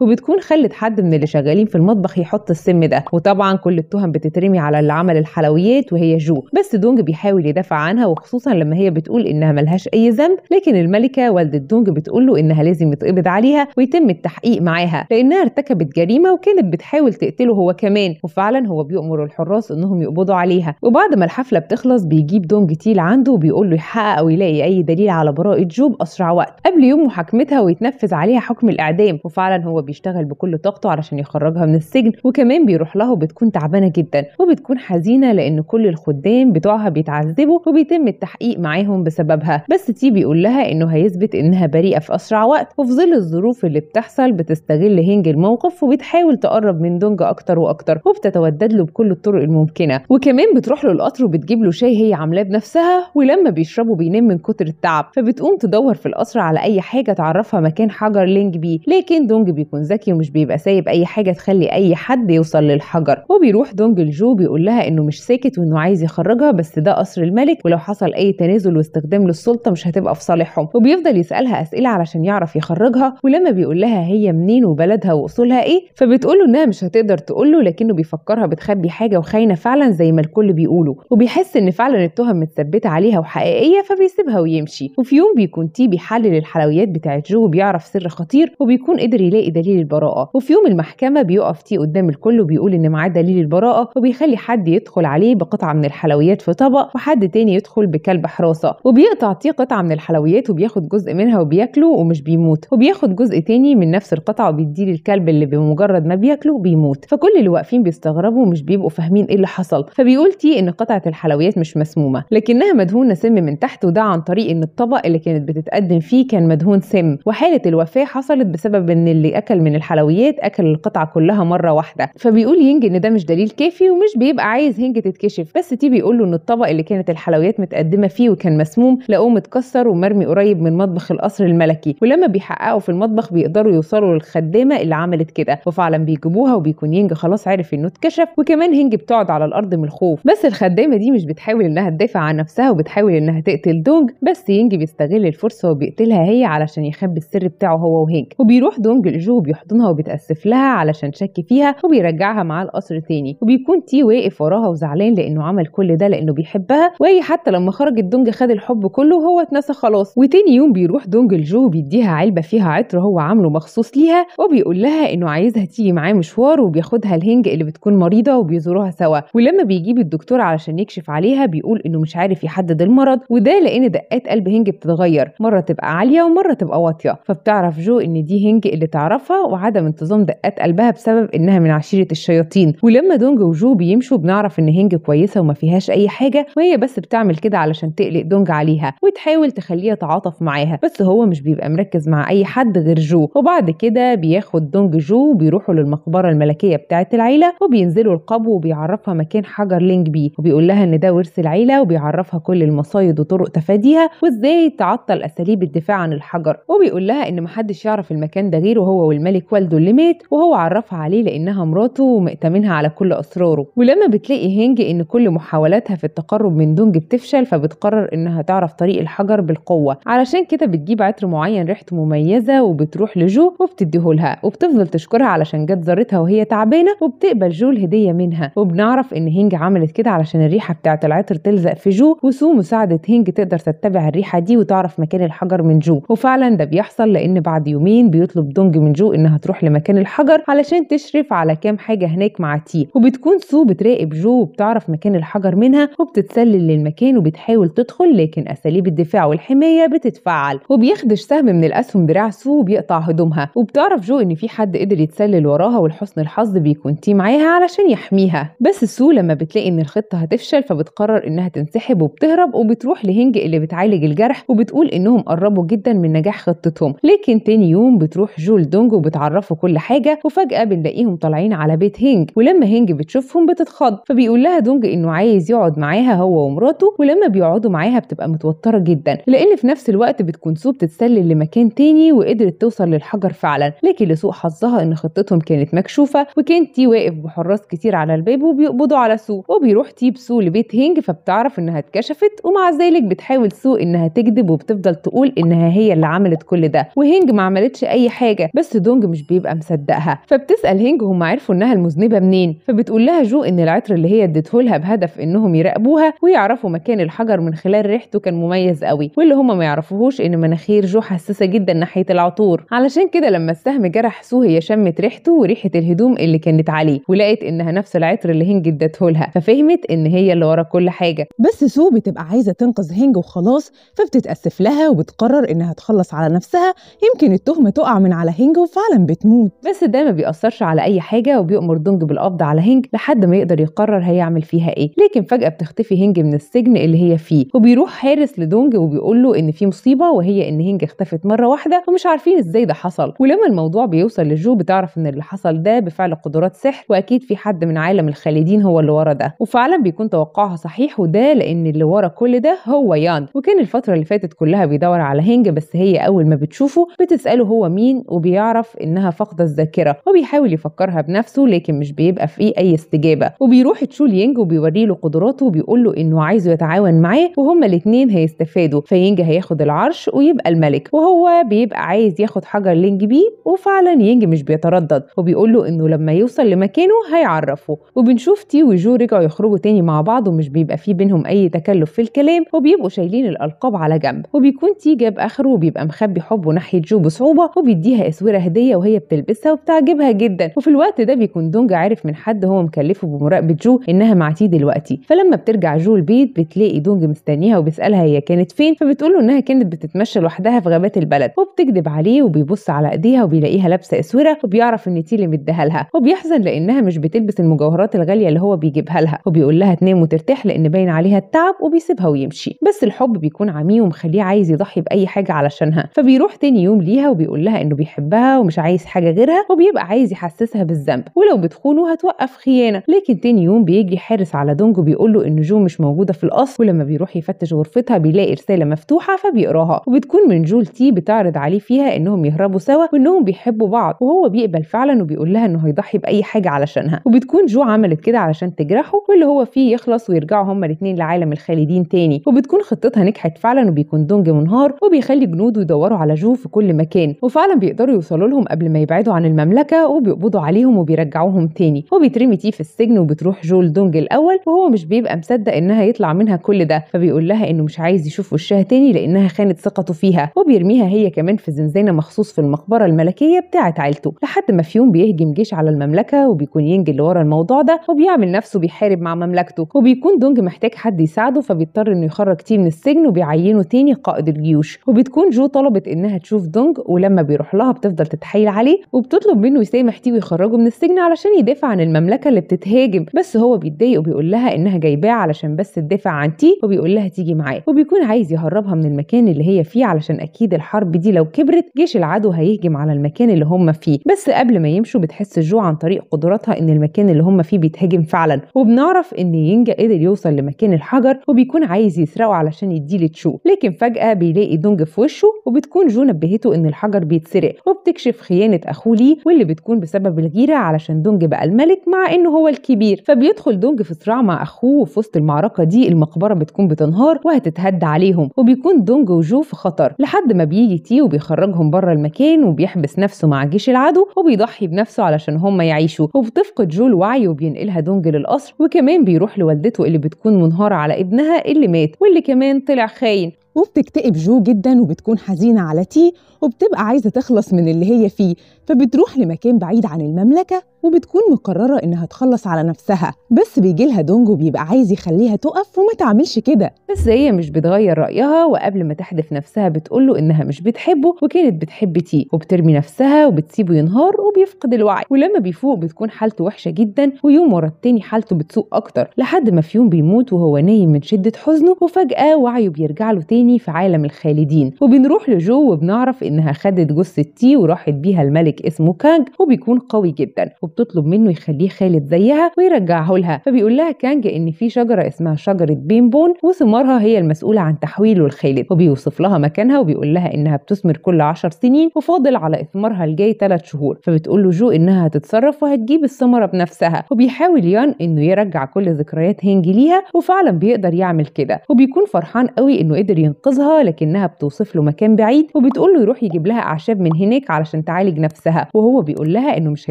A: وبتكون خلت حد من اللي شغالين في المطبخ يحط السم ده وطبعا كل التهم بتترمي على اللي عمل الحلويات وهي جو بس دونج بيحاول يدافع عنها وخصوصا خصوصا لما هي بتقول انها ملهاش اي ذنب لكن الملكه والده دونج بتقول له انها لازم يتقبض عليها ويتم التحقيق معاها لانها ارتكبت جريمه وكانت بتحاول تقتله هو كمان وفعلا هو بيأمر الحراس انهم يقبضوا عليها وبعد ما الحفله بتخلص بيجيب دونج تيل عنده وبيقول له يحقق او يلاقي اي دليل على براءه جوب اسرع وقت قبل يوم محاكمتها ويتنفذ عليها حكم الاعدام وفعلا هو بيشتغل بكل طاقته علشان يخرجها من السجن وكمان بيروح لها وبتكون تعبانه جدا وبتكون حزينه لان كل الخدام بتوعها بيتعذبوا وبيتم التحقيق التحقيق معاهم بسببها بس تي بيقول لها انه هيثبت انها بريئه في اسرع وقت وفي ظل الظروف اللي بتحصل بتستغل هينج الموقف وبتحاول تقرب من دونج اكتر واكتر وبتتودد له بكل الطرق الممكنه وكمان بتروح له القطر وبتجيب له شاي هي عاملاه بنفسها ولما بيشربه بينام من كتر التعب فبتقوم تدور في القصر على اي حاجه تعرفها مكان حجر لينج بيه لكن دونج بيكون ذكي ومش بيبقى سايب اي حاجه تخلي اي حد يوصل للحجر وبيروح دونج لجو بيقول لها انه مش ساكت وانه عايز يخرجها بس ده قصر الملك ولو حصل اي تنازل واستخدام للسلطه مش هتبقى في صالحهم وبيفضل يسالها اسئله علشان يعرف يخرجها ولما بيقول لها هي منين وبلدها واصولها ايه فبتقول له انها مش هتقدر تقول له لكنه بيفكرها بتخبي حاجه وخاينه فعلا زي ما الكل بيقولوا وبيحس ان فعلا التهم متثبته عليها وحقيقيه فبيسيبها ويمشي وفي يوم بيكون تي طيب بيحلل الحلويات بتاعت جو وبيعرف سر خطير وبيكون قدر يلاقي دليل البراءه وفي يوم المحكمه بيقف تي طيب قدام الكل وبيقول ان معاه دليل البراءه وبيخلي حد يدخل عليه بقطعه من الحلويات في طبق وحد تاني يدخل بكلمة كلب حراسه وبيقطع تيه قطعه من الحلويات وبياخد جزء منها وبياكله ومش بيموت وبياخد جزء تاني من نفس القطعه وبيديه للكلب اللي بمجرد ما بياكله بيموت فكل اللي واقفين بيستغربوا ومش بيبقوا فاهمين ايه اللي حصل فبيقول تي ان قطعه الحلويات مش مسمومه لكنها مدهونه سم من تحت وده عن طريق ان الطبق اللي كانت بتتقدم فيه كان مدهون سم وحاله الوفاه حصلت بسبب ان اللي اكل من الحلويات اكل القطعه كلها مره واحده فبيقول ينج ان ده مش دليل كافي ومش بيبقى عايز هنج تتكشف بس تي بيقول له ان الطبق اللي كانت الحلويات متقدمه فيه وكان مسموم لقوه متكسر ومرمي قريب من مطبخ القصر الملكي ولما بيحققوا في المطبخ بيقدروا يوصلوا للخدامه اللي عملت كده وفعلا بيجيبوها وبيكون ينج خلاص عارف انه اتكشف وكمان هنج بتقعد على الارض من الخوف بس الخدامه دي مش بتحاول انها تدافع عن نفسها وبتحاول انها تقتل دونج بس ينج بيستغل الفرصه وبيقتلها هي علشان يخبي السر بتاعه هو وهنج وبيروح دونج لجو وبيحضنها وبيتاسف لها علشان شك فيها وبيرجعها معاه القصر تاني وبيكون تي واقف وراها وزعلان لانه عمل كل ده لانه بيحبها وهي حتى لما خرج الراجل دونج خد الحب كله وهو اتنسى خلاص وتاني يوم بيروح دونج لجو بيديها علبه فيها عطر هو عامله مخصوص ليها وبيقول لها انه عايزها تيجي معاه مشوار وبياخدها الهنج اللي بتكون مريضه وبيزوروها سوا ولما بيجيب الدكتور علشان يكشف عليها بيقول انه مش عارف يحدد المرض وده لان دقات قلب هنج بتتغير مره تبقى عاليه ومره تبقى واطيه فبتعرف جو ان دي هنج اللي تعرفها وعدم انتظام دقات قلبها بسبب انها من عشيره الشياطين ولما دونج وجو بيمشوا بنعرف ان هنج كويسه وما فيهاش اي حاجه وهي بس بتعمل كده علشان عشان تقلق دونج عليها وتحاول تخليه يتعاطف معاها بس هو مش بيبقى مركز مع اي حد غير جو وبعد كده بياخد دونج جو وبيروحوا للمقبره الملكيه بتاعه العيله وبينزلوا القبو وبيعرفها مكان حجر لينج بيه وبيقول لها ان ده ورث العيله وبيعرفها كل المصايد وطرق تفاديها وازاي تعطل اساليب الدفاع عن الحجر وبيقول لها ان محدش يعرف المكان ده غيره هو والملك والده اللي مات وهو عرفها عليه لانها مراته ومأتمنها على كل اسراره ولما بتلاقي هينج ان كل محاولاتها في التقرب من دونج بتفشل فبت بتقرر انها تعرف طريق الحجر بالقوه علشان كده بتجيب عطر معين ريحته مميزه وبتروح لجو وبتديهولها وبتفضل تشكرها علشان جت زارتها وهي تعبانه وبتقبل جو الهديه منها وبنعرف ان هينج عملت كده علشان الريحه بتاعت العطر تلزق في جو وسو مساعده هينج تقدر تتبع الريحه دي وتعرف مكان الحجر من جو وفعلا ده بيحصل لان بعد يومين بيطلب دونج من جو انها تروح لمكان الحجر علشان تشرف على كام حاجه هناك مع تي وبتكون سو بتراقب جو وبتعرف مكان الحجر منها وبتتسلل للمكان وبتحاول بتحاول تدخل لكن أساليب الدفاع والحماية بتتفعل وبيخدش سهم من الأسهم برعسه وبيقطع هدومها وبتعرف جو إن في حد قدر يتسلل وراها ولحسن الحظ بيكون تي معاها علشان يحميها بس سو لما بتلاقي إن الخطة هتفشل فبتقرر إنها تنسحب وبتهرب وبتروح لهنج اللي بتعالج الجرح وبتقول إنهم قربوا جدا من نجاح خطتهم لكن تاني يوم بتروح جول دونج وبتعرفه كل حاجة وفجأة بنلاقيهم طالعين على بيت هنج ولما هنج بتشوفهم بتتخض فبيقول لها دونج إنه عايز يقعد معاها هو ومراته ولما بيقعد بيقعدوا معاها بتبقى متوتره جدا لان في نفس الوقت بتكون سو بتتسلل لمكان تاني وقدرت توصل للحجر فعلا لكن لسوء حظها ان خطتهم كانت مكشوفه وكان تي واقف بحراس كتير على الباب وبيقبضوا على سو وبيروح تي بسو لبيت هينج فبتعرف انها اتكشفت ومع ذلك بتحاول سو انها تكذب وبتفضل تقول انها هي اللي عملت كل ده وهينج ما عملتش اي حاجه بس دونج مش بيبقى مصدقها فبتسال هينج هم عرفوا انها المذنبه منين فبتقول لها جو ان العطر اللي هي اديته لها بهدف انهم يراقبوها ويعرفوا مكان الحجر السكر من خلال ريحته كان مميز قوي واللي هما ما يعرفوهوش ان مناخير جو حساسه جدا ناحيه العطور علشان كده لما السهم جرح سو هي شمت ريحته وريحه الهدوم اللي كانت عليه ولقت انها نفس العطر اللي هنج ادته لها ففهمت ان هي اللي ورا كل حاجه بس سو بتبقى عايزه تنقذ هنج وخلاص فبتتاسف لها وبتقرر انها تخلص على نفسها يمكن التهمه تقع من على هنج وفعلا بتموت بس ده ما بيأثرش على اي حاجه وبيأمر دونج بالقبض على هنج لحد ما يقدر يقرر هيعمل فيها ايه لكن فجاه بتختفي هنج من السجن اللي هي فيه وبيروح حارس لدونج وبيقول له ان في مصيبه وهي ان هينج اختفت مره واحده ومش عارفين ازاي ده حصل ولما الموضوع بيوصل لجو بتعرف ان اللي حصل ده بفعل قدرات سحر واكيد في حد من عالم الخالدين هو اللي ورا ده وفعلا بيكون توقعها صحيح وده لان اللي ورا كل ده هو يان وكان الفتره اللي فاتت كلها بيدور على هينج بس هي اول ما بتشوفه بتساله هو مين وبيعرف انها فاقده الذاكره وبيحاول يفكرها بنفسه لكن مش بيبقى في اي استجابه وبيروح تشول وبيوري وبيوريله قدراته وبيقول له انه عايزه يتعاون معاه معاه وهما الاتنين هيستفادوا فينج هياخد العرش ويبقى الملك وهو بيبقى عايز ياخد حجر لينج بيه وفعلا ينج مش بيتردد وبيقول له انه لما يوصل لمكانه هيعرفه وبنشوف تي وجو رجعوا يخرجوا تاني مع بعض ومش بيبقى في بينهم اي تكلف في الكلام وبيبقوا شايلين الالقاب على جنب وبيكون تي جاب اخره وبيبقى مخبي حبه ناحيه جو بصعوبه وبيديها اسوره هديه وهي بتلبسها وبتعجبها جدا وفي الوقت ده بيكون دونج عارف من حد هو مكلفه بمراقبه جو انها مع تي دلوقتي فلما بترجع جو البيت بتلاقي دونج مستنيها وبيسألها هي كانت فين فبتقول إنها كانت بتتمشى لوحدها في غابات البلد وبتكذب عليه وبيبص على إيديها وبيلاقيها لابسة أسورة وبيعرف إن تيلي مديها لها وبيحزن لأنها مش بتلبس المجوهرات الغالية اللي هو بيجيبها لها وبيقول لها تنام وترتاح لأن باين عليها التعب وبيسيبها ويمشي بس الحب بيكون عميق ومخليه عايز يضحي بأي حاجة علشانها فبيروح تاني يوم ليها وبيقول لها إنه بيحبها ومش عايز حاجة غيرها وبيبقى عايز يحسسها بالذنب ولو بتخونه هتوقف خيانة لكن تاني يوم بيجي حارس على دونج وبيقول له إن جو مش موجودة في القصر ولما بيروح يفتش غرفتها بيلاقي رسالة مفتوحة فبيقراها وبتكون من جول تي بتعرض عليه فيها انهم يهربوا سوا وانهم بيحبوا بعض وهو بيقبل فعلا وبيقول لها انه هيضحي باي حاجة علشانها وبتكون جو عملت كده علشان تجرحه واللي هو فيه يخلص ويرجعوا هما الاثنين لعالم الخالدين تاني وبتكون خطتها نجحت فعلا وبيكون دونج منهار وبيخلي جنوده يدوروا على جو في كل مكان وفعلا بيقدروا يوصلوا لهم قبل ما يبعدوا عن المملكة وبيقبضوا عليهم وبيرجعوهم تاني وبيترمي تي في السجن وبتروح جول دونج الاول وهو مش بيبقى مصدق انها يطلع منها كل ده فبيقول لها انه مش عايز يشوف وشها تاني لانها خانت ثقته فيها وبيرميها هي كمان في زنزانه مخصوص في المقبره الملكيه بتاعه عيلته لحد ما في يوم بيهجم جيش على المملكه وبيكون ينجل ورا الموضوع ده وبيعمل نفسه بيحارب مع مملكته وبيكون دونج محتاج حد يساعده فبيضطر انه يخرج تيه من السجن وبيعينه تاني قائد الجيوش وبتكون جو طلبت انها تشوف دونج ولما بيروح لها بتفضل تتحايل عليه وبتطلب منه يسامح تيه ويخرجه من السجن علشان يدافع عن المملكه اللي بتتهاجم بس هو بيتضايق وبيقول لها انها جايباه علشان بس تدافع عن تي وبيقول لها تيجي معاه وبيكون عايز يهربها من المكان اللي هي فيه علشان اكيد الحرب دي لو كبرت جيش العدو هيهجم على المكان اللي هم فيه بس قبل ما يمشوا بتحس جو عن طريق قدراتها ان المكان اللي هم فيه بيتهاجم فعلا وبنعرف ان ينجا قدر يوصل لمكان الحجر وبيكون عايز يسرقه علشان يديه لتشو لكن فجاه بيلاقي دونج في وشه وبتكون جو نبهته ان الحجر بيتسرق وبتكشف خيانه اخوه ليه واللي بتكون بسبب الغيره علشان دونج بقى الملك مع انه هو الكبير فبيدخل دونج في صراع مع اخوه وفي وسط المعركه دي المقبره بتكون هتكون بتنهار وهتتهد عليهم وبيكون دونج وجو في خطر لحد ما بيجي تي وبيخرجهم بره المكان وبيحبس نفسه مع جيش العدو وبيضحي بنفسه علشان هم يعيشوا وبتفقد جو الوعي وبينقلها دونج للقصر وكمان بيروح لوالدته اللي بتكون منهارة على ابنها اللي مات واللي كمان طلع خاين وبتكتئب جو جدا وبتكون حزينة على تي وبتبقى عايزة تخلص من اللي هي فيه فبتروح لمكان بعيد عن المملكة وبتكون مقررة إنها تخلص على نفسها بس بيجيلها دونج وبيبقى عايز يخليها تقف وما تعملش كده بس هي مش بتغير رأيها وقبل ما تحدف نفسها بتقوله إنها مش بتحبه وكانت بتحب تي وبترمي نفسها وبتسيبه ينهار وبيفقد الوعي ولما بيفوق بتكون حالته وحشة جدا ويوم ورا التاني حالته بتسوء أكتر لحد ما في يوم بيموت وهو نايم من شدة حزنه وفجأة وعيه بيرجع له تاني تاني في عالم الخالدين وبنروح لجو وبنعرف انها خدت جثة تي وراحت بيها الملك اسمه كانج وبيكون قوي جدا وبتطلب منه يخليه خالد زيها ويرجعه لها فبيقول لها كانج ان في شجرة اسمها شجرة بيمبون وثمارها هي المسؤولة عن تحويله لخالد وبيوصف لها مكانها وبيقول لها انها بتثمر كل 10 سنين وفاضل على اثمارها الجاي ثلاث شهور فبتقول له جو انها هتتصرف وهتجيب الثمرة بنفسها وبيحاول يان انه يرجع كل ذكريات هينج ليها وفعلا بيقدر يعمل كده وبيكون فرحان قوي انه قدر ين ينقذها لكنها بتوصف له مكان بعيد وبتقول له يروح يجيب لها اعشاب من هناك علشان تعالج نفسها وهو بيقول لها انه مش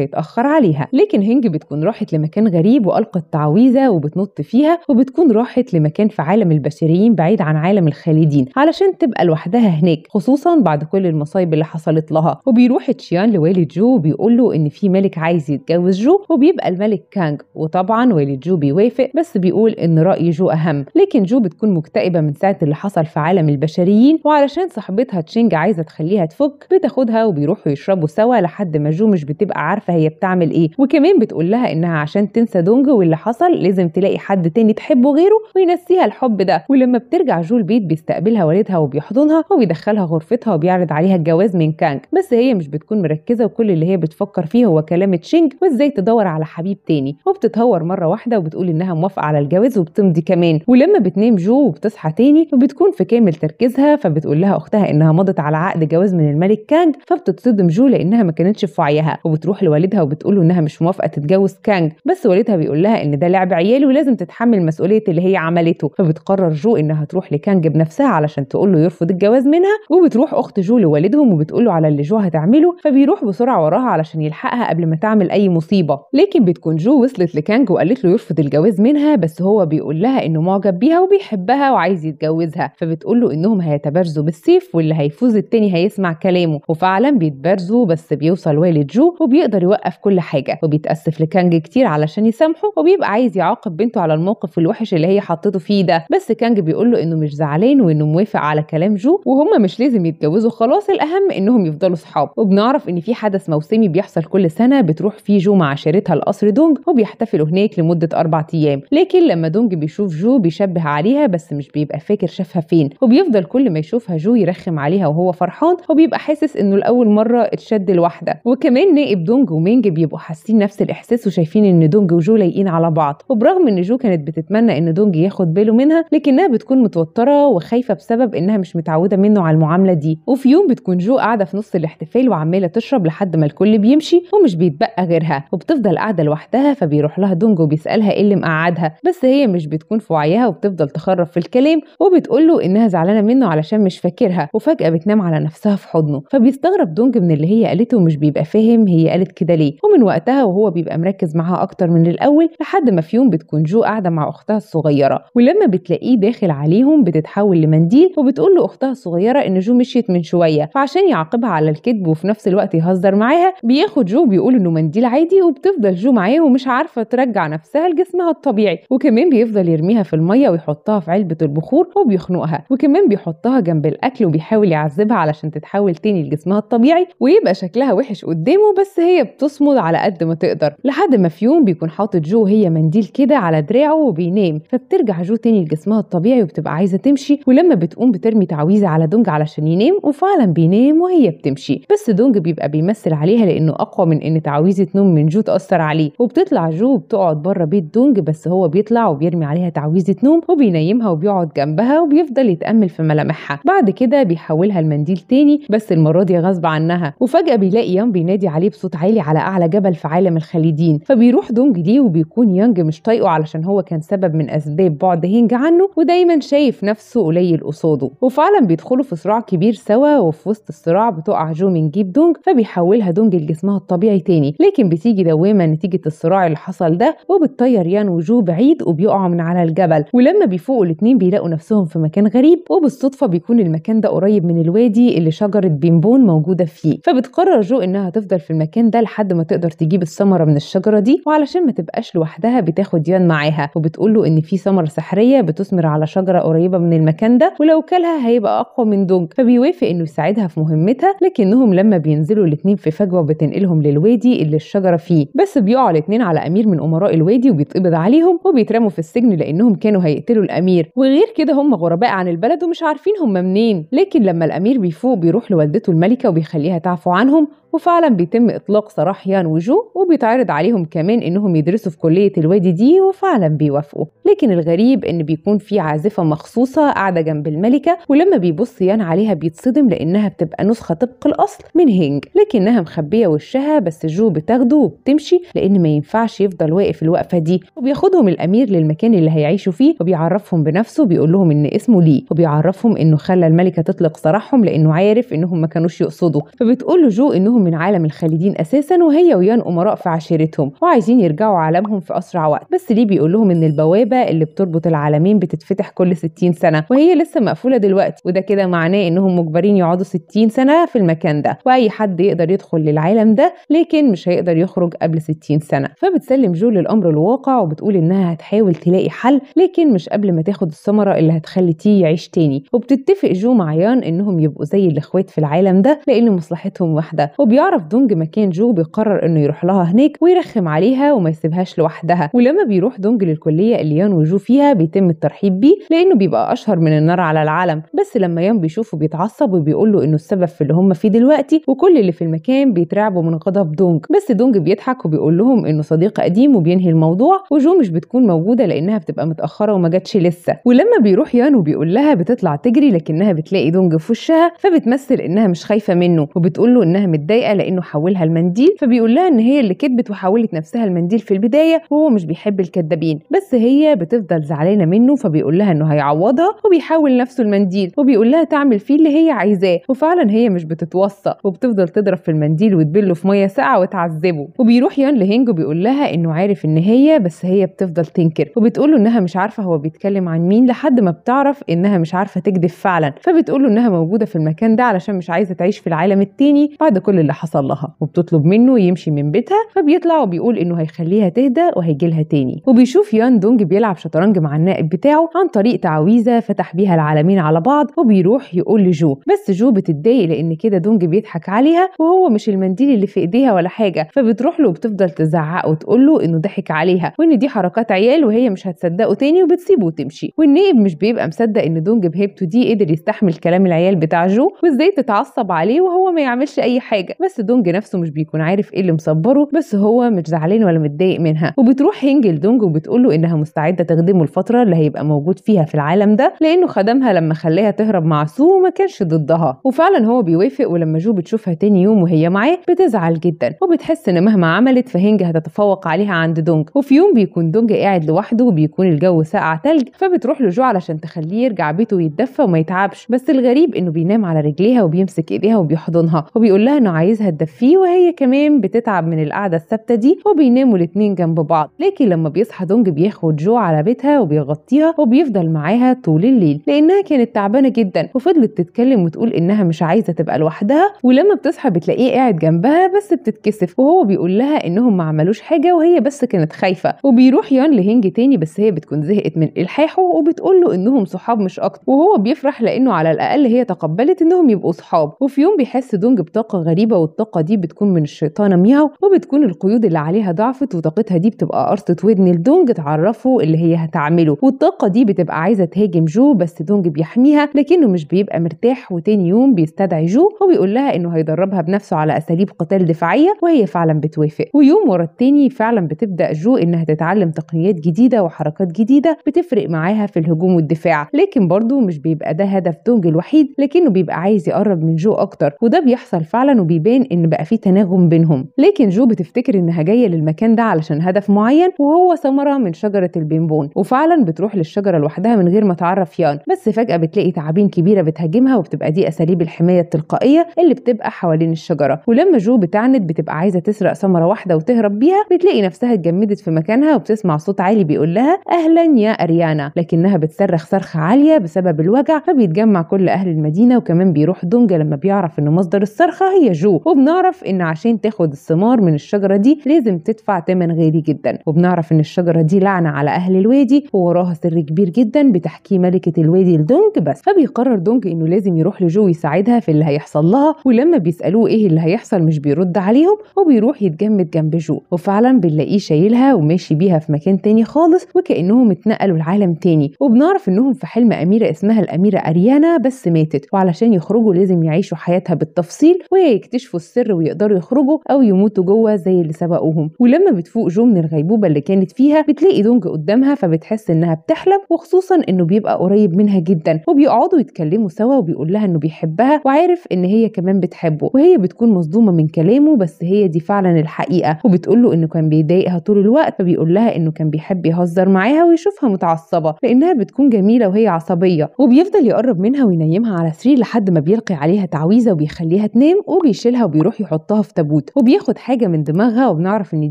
A: هيتاخر عليها لكن هنج بتكون راحت لمكان غريب والقت تعويذه وبتنط فيها وبتكون راحت لمكان في عالم البشريين بعيد عن عالم الخالدين علشان تبقى لوحدها هناك خصوصا بعد كل المصايب اللي حصلت لها وبيروح تشيان لوالد جو وبيقول له ان في ملك عايز يتجوز جو وبيبقى الملك كانج وطبعا والد جو بيوافق بس بيقول ان راي جو اهم لكن جو بتكون مكتئبه من ساعه اللي حصل في عالم عالم البشريين وعلشان صاحبتها تشينج عايزه تخليها تفك بتاخدها وبيروحوا يشربوا سوا لحد ما جو مش بتبقى عارفه هي بتعمل ايه وكمان بتقول لها انها عشان تنسى دونج واللي حصل لازم تلاقي حد تاني تحبه غيره وينسيها الحب ده ولما بترجع جو البيت بيستقبلها والدها وبيحضنها وبيدخلها غرفتها وبيعرض عليها الجواز من كانج بس هي مش بتكون مركزه وكل اللي هي بتفكر فيه هو كلام تشينج وازاي تدور على حبيب تاني وبتتهور مره واحده وبتقول انها موافقه على الجواز وبتمضي كمان ولما بتنام جو وبتصحى تاني وبتكون في كام بتكمل تركيزها فبتقول لها اختها انها مضت على عقد جواز من الملك كانج فبتتصدم جو لانها ما كانتش في وعيها وبتروح لوالدها وبتقول له انها مش موافقه تتجوز كانج بس والدها بيقول لها ان ده لعب عيال ولازم تتحمل مسؤوليه اللي هي عملته فبتقرر جو انها تروح لكانج بنفسها علشان تقول له يرفض الجواز منها وبتروح اخت جو لوالدهم وبتقول له على اللي جو هتعمله فبيروح بسرعه وراها علشان يلحقها قبل ما تعمل اي مصيبه لكن بتكون جو وصلت لكانج وقالت له يرفض الجواز منها بس هو بيقول لها انه معجب بيها وبيحبها وعايز يتجوزها فبت بتقول له انهم هيتبارزوا بالسيف واللي هيفوز التاني هيسمع كلامه وفعلا بيتبارزوا بس بيوصل والد جو وبيقدر يوقف كل حاجه وبيتاسف لكانج كتير علشان يسامحه وبيبقى عايز يعاقب بنته على الموقف الوحش اللي هي حطته فيه ده بس كانج بيقول له انه مش زعلان وانه موافق على كلام جو وهما مش لازم يتجوزوا خلاص الاهم انهم يفضلوا صحاب وبنعرف ان في حدث موسمي بيحصل كل سنه بتروح فيه جو مع شريكها القصر دونج وبيحتفلوا هناك لمده اربع ايام لكن لما دونج بيشوف جو بيشبه عليها بس مش بيبقى فاكر شافها فين وبيفضل كل ما يشوفها جو يرخم عليها وهو فرحان وبيبقى حاسس انه لاول مره اتشد لوحده وكمان نائب دونج ومينج بيبقوا حاسين نفس الاحساس وشايفين ان دونج وجو لايقين على بعض وبرغم ان جو كانت بتتمنى ان دونج ياخد باله منها لكنها بتكون متوتره وخايفه بسبب انها مش متعوده منه على المعامله دي وفي يوم بتكون جو قاعده في نص الاحتفال وعماله تشرب لحد ما الكل بيمشي ومش بيتبقى غيرها وبتفضل قاعده لوحدها فبيروح لها دونج وبيسالها ايه اللي مقعدها بس هي مش بتكون في وعيها وبتفضل تخرف في الكلام وبتقول له انها انها زعلانه منه علشان مش فاكرها وفجاه بتنام على نفسها في حضنه فبيستغرب دونج من اللي هي قالته ومش بيبقى فاهم هي قالت كده ليه ومن وقتها وهو بيبقى مركز معاها اكتر من الاول لحد ما في يوم بتكون جو قاعده مع اختها الصغيره ولما بتلاقيه داخل عليهم بتتحول لمنديل وبتقول له اختها الصغيره ان جو مشيت من شويه فعشان يعاقبها على الكذب وفي نفس الوقت يهزر معاها بياخد جو بيقول انه منديل عادي وبتفضل جو معاه ومش عارفه ترجع نفسها لجسمها الطبيعي وكمان بيفضل يرميها في الميه ويحطها في علبه البخور وبيخنقها وكمان بيحطها جنب الاكل وبيحاول يعذبها علشان تتحول تاني لجسمها الطبيعي ويبقى شكلها وحش قدامه بس هي بتصمد على قد ما تقدر لحد ما في يوم بيكون حاطط جو هي منديل كده على دراعه وبينام فبترجع جو تاني لجسمها الطبيعي وبتبقى عايزه تمشي ولما بتقوم بترمي تعويذه على دونج علشان ينام وفعلا بينام وهي بتمشي بس دونج بيبقى بيمثل عليها لانه اقوى من ان تعويذه نوم من جو تاثر عليه وبتطلع جو بتقعد بره بيت دونج بس هو بيطلع وبيرمي عليها تعويذه نوم وبينيمها وبيقعد جنبها وبيفضل يتقل بيتأمل في ملامحها بعد كده بيحولها لمنديل تاني بس المرة دي غصب عنها وفجأة بيلاقي يانج بينادي عليه بصوت عالي على أعلى جبل في عالم الخليدين فبيروح دونج ليه وبيكون يانج مش طايقه علشان هو كان سبب من أسباب بعد هينج عنه ودايما شايف نفسه قليل قصاده وفعلا بيدخلوا في صراع كبير سوا وفي وسط الصراع بتقع جو من جيب دونج فبيحولها دونج لجسمها الطبيعي تاني لكن بتيجي دوامة نتيجة الصراع اللي حصل ده وبتطير يان وجو بعيد وبيقعوا من على الجبل ولما بيفوقوا الاتنين بيلاقوا نفسهم في مكان غريب قريب وبالصدفة بيكون المكان ده قريب من الوادي اللي شجرة بيمبون موجودة فيه فبتقرر جو إنها تفضل في المكان ده لحد ما تقدر تجيب الثمرة من الشجرة دي وعلشان ما تبقاش لوحدها بتاخد يان معاها وبتقول له إن في ثمرة سحرية بتثمر على شجرة قريبة من المكان ده ولو كلها هيبقى أقوى من دوج فبيوافق إنه يساعدها في مهمتها لكنهم لما بينزلوا الاتنين في فجوة بتنقلهم للوادي اللي الشجرة فيه بس بيقعوا الاتنين على أمير من أمراء الوادي وبيتقبض عليهم وبيترموا في السجن لأنهم كانوا هيقتلوا الأمير وغير كده هم غرباء عن البلد البلد ومش عارفين هم منين لكن لما الأمير بيفوق بيروح لوالدته الملكة وبيخليها تعفو عنهم وفعلا بيتم إطلاق سراح يان وجو وبيتعرض عليهم كمان إنهم يدرسوا في كلية الوادي دي وفعلا بيوافقوا لكن الغريب إن بيكون في عازفة مخصوصة قاعدة جنب الملكة ولما بيبص يان عليها بيتصدم لأنها بتبقى نسخة طبق الأصل من هينج لكنها مخبية وشها بس جو بتاخده وبتمشي لأن ما ينفعش يفضل واقف الوقفة دي وبياخدهم الأمير للمكان اللي هيعيشوا فيه وبيعرفهم بنفسه بيقول لهم إن اسمه ليه وبيعرفهم انه خلى الملكه تطلق سراحهم لانه عارف انهم ما كانوش يقصدوا فبتقول له جو انهم من عالم الخالدين اساسا وهي ويان امراء في عشيرتهم وعايزين يرجعوا عالمهم في اسرع وقت بس ليه بيقول لهم ان البوابه اللي بتربط العالمين بتتفتح كل 60 سنه وهي لسه مقفوله دلوقتي وده كده معناه انهم مجبرين يقعدوا 60 سنه في المكان ده واي حد يقدر يدخل للعالم ده لكن مش هيقدر يخرج قبل 60 سنه فبتسلم جو للامر الواقع وبتقول انها هتحاول تلاقي حل لكن مش قبل ما تاخد الثمره اللي هتخلي تي تعيش تاني وبتتفق جو مع يان انهم يبقوا زي الاخوات في العالم ده لان مصلحتهم واحده وبيعرف دونج مكان جو بيقرر انه يروح لها هناك ويرخم عليها وما يسيبهاش لوحدها ولما بيروح دونج للكليه اللي يان وجو فيها بيتم الترحيب بيه لانه بيبقى اشهر من النار على العالم بس لما يان بيشوفه بيتعصب وبيقول له انه السبب في اللي هم فيه دلوقتي وكل اللي في المكان بيترعبوا من غضب دونج بس دونج بيضحك وبيقول لهم انه صديق قديم وبينهي الموضوع وجو مش بتكون موجوده لانها بتبقى متاخره وما جاتش لسه ولما بيروح يان وبيقول لها بقى بتطلع تجري لكنها بتلاقي دونج في وشها فبتمثل انها مش خايفه منه وبتقول له انها متضايقه لانه حولها المنديل فبيقول لها ان هي اللي كدبت وحولت نفسها المنديل في البدايه وهو مش بيحب الكدابين بس هي بتفضل زعلانه منه فبيقول لها انه هيعوضها وبيحول نفسه المنديل وبيقول لها تعمل فيه اللي هي عايزاه وفعلا هي مش بتتوصى وبتفضل تضرب في المنديل وتبله في ميه ساقعه وتعذبه وبيروح يان لهينج وبيقول لها انه عارف ان هي بس هي بتفضل تنكر وبتقول له انها مش عارفه هو بيتكلم عن مين لحد ما بتعرف انها انها مش عارفه تكذب فعلا فبتقول له انها موجوده في المكان ده علشان مش عايزه تعيش في العالم التاني بعد كل اللي حصل لها وبتطلب منه يمشي من بيتها فبيطلع وبيقول انه هيخليها تهدى وهيجي لها تاني وبيشوف يان دونج بيلعب شطرنج مع النائب بتاعه عن طريق تعويذه فتح بيها العالمين على بعض وبيروح يقول لجو بس جو بتتضايق لان كده دونج بيضحك عليها وهو مش المنديل اللي في ايديها ولا حاجه فبتروح له وبتفضل تزعقه وتقول له انه ضحك عليها وان دي حركات عيال وهي مش هتصدقه تاني وبتسيبه وتمشي والنائب مش بيبقى مصدق ان دونج بهيبته دي قدر يستحمل كلام العيال بتاع جو وازاي تتعصب عليه وهو ما يعملش اي حاجه بس دونج نفسه مش بيكون عارف ايه اللي مصبره بس هو مش زعلان ولا متضايق منها وبتروح هينج لدونج وبتقول له انها مستعده تخدمه الفتره اللي هيبقى موجود فيها في العالم ده لانه خدمها لما خلاها تهرب مع سو وما كانش ضدها وفعلا هو بيوافق ولما جو بتشوفها تاني يوم وهي معاه بتزعل جدا وبتحس ان مهما عملت فهينج هتتفوق عليها عند دونج وفي يوم بيكون دونج قاعد لوحده وبيكون الجو ساقع تلج فبتروح لجو علشان تخليه يرجع كعبته ويتدفى وما يتعبش بس الغريب انه بينام على رجليها وبيمسك ايديها وبيحضنها وبيقول لها انه عايزها تدفيه وهي كمان بتتعب من القعده الثابته دي وبيناموا الاتنين جنب بعض لكن لما بيصحى دونج بياخد جو على بيتها وبيغطيها وبيفضل معاها طول الليل لانها كانت تعبانه جدا وفضلت تتكلم وتقول انها مش عايزه تبقى لوحدها ولما بتصحى بتلاقيه قاعد جنبها بس بتتكسف وهو بيقول لها انهم ما عملوش حاجه وهي بس كانت خايفه وبيروح يان لهنج تاني بس هي بتكون زهقت من الحاحه وبتقول له انهم صحاب مش اكتر وهو بيفرح لانه على الاقل هي تقبلت انهم يبقوا صحاب وفي يوم بيحس دونج بطاقه غريبه والطاقه دي بتكون من الشيطانه مياو وبتكون القيود اللي عليها ضعفت وطاقتها دي بتبقى قرصه ودن لدونج تعرفه اللي هي هتعمله والطاقه دي بتبقى عايزه تهاجم جو بس دونج بيحميها لكنه مش بيبقى مرتاح وتاني يوم بيستدعي جو وبيقول لها انه هيدربها بنفسه على اساليب قتال دفاعيه وهي فعلا بتوافق ويوم ورا التاني فعلا بتبدا جو انها تتعلم تقنيات جديده وحركات جديده بتفرق معاها في الهجوم والدفاع لكن برضه مش بيبقى ده هدف دونج الوحيد لكنه بيبقى عايز يقرب من جو اكتر وده بيحصل فعلا وبيبان ان بقى في تناغم بينهم لكن جو بتفتكر انها جايه للمكان ده علشان هدف معين وهو ثمره من شجره البينبون وفعلا بتروح للشجره لوحدها من غير ما تعرف يان بس فجاه بتلاقي تعابين كبيره بتهاجمها وبتبقى دي اساليب الحمايه التلقائيه اللي بتبقى حوالين الشجره ولما جو بتعند بتبقى عايزه تسرق ثمره واحده وتهرب بيها بتلاقي نفسها اتجمدت في مكانها وبتسمع صوت عالي بيقول لها اهلا يا اريانا لكنها بتصرخ صرخه عاليه بسبب الوجع فبيتجمع كل اهل المدينه وكمان بيروح دونجا لما بيعرف ان مصدر الصرخه هي جو وبنعرف ان عشان تاخد الثمار من الشجره دي لازم تدفع ثمن غالي جدا وبنعرف ان الشجره دي لعنه على اهل الوادي ووراها سر كبير جدا بتحكيه ملكه الوادي لدونج بس فبيقرر دونج انه لازم يروح لجو يساعدها في اللي هيحصل لها ولما بيسالوه ايه اللي هيحصل مش بيرد عليهم وبيروح يتجمد جنب جو وفعلا بنلاقيه شايلها وماشي بيها في مكان تاني خالص وكانهم اتنقلوا لعالم تاني وبنعرف انهم في حلم امين أميرة اسمها الأميرة أريانا بس ماتت وعلشان يخرجوا لازم يعيشوا حياتها بالتفصيل ويكتشفوا السر ويقدروا يخرجوا أو يموتوا جوه زي اللي سبقوهم ولما بتفوق جو من الغيبوبة اللي كانت فيها بتلاقي دونج قدامها فبتحس إنها بتحلم وخصوصا إنه بيبقى قريب منها جدا وبيقعدوا يتكلموا سوا وبيقول لها إنه بيحبها وعارف إن هي كمان بتحبه وهي بتكون مصدومة من كلامه بس هي دي فعلا الحقيقة وبتقول له إنه كان بيضايقها طول الوقت فبيقول لها إنه كان بيحب يهزر معاها ويشوفها متعصبة لأنها بتكون جميلة وهي عصبية عصبية وبيفضل يقرب منها وينيمها على سرير لحد ما بيلقي عليها تعويذة وبيخليها تنام وبيشيلها وبيروح يحطها في تابوت وبياخد حاجة من دماغها وبنعرف إن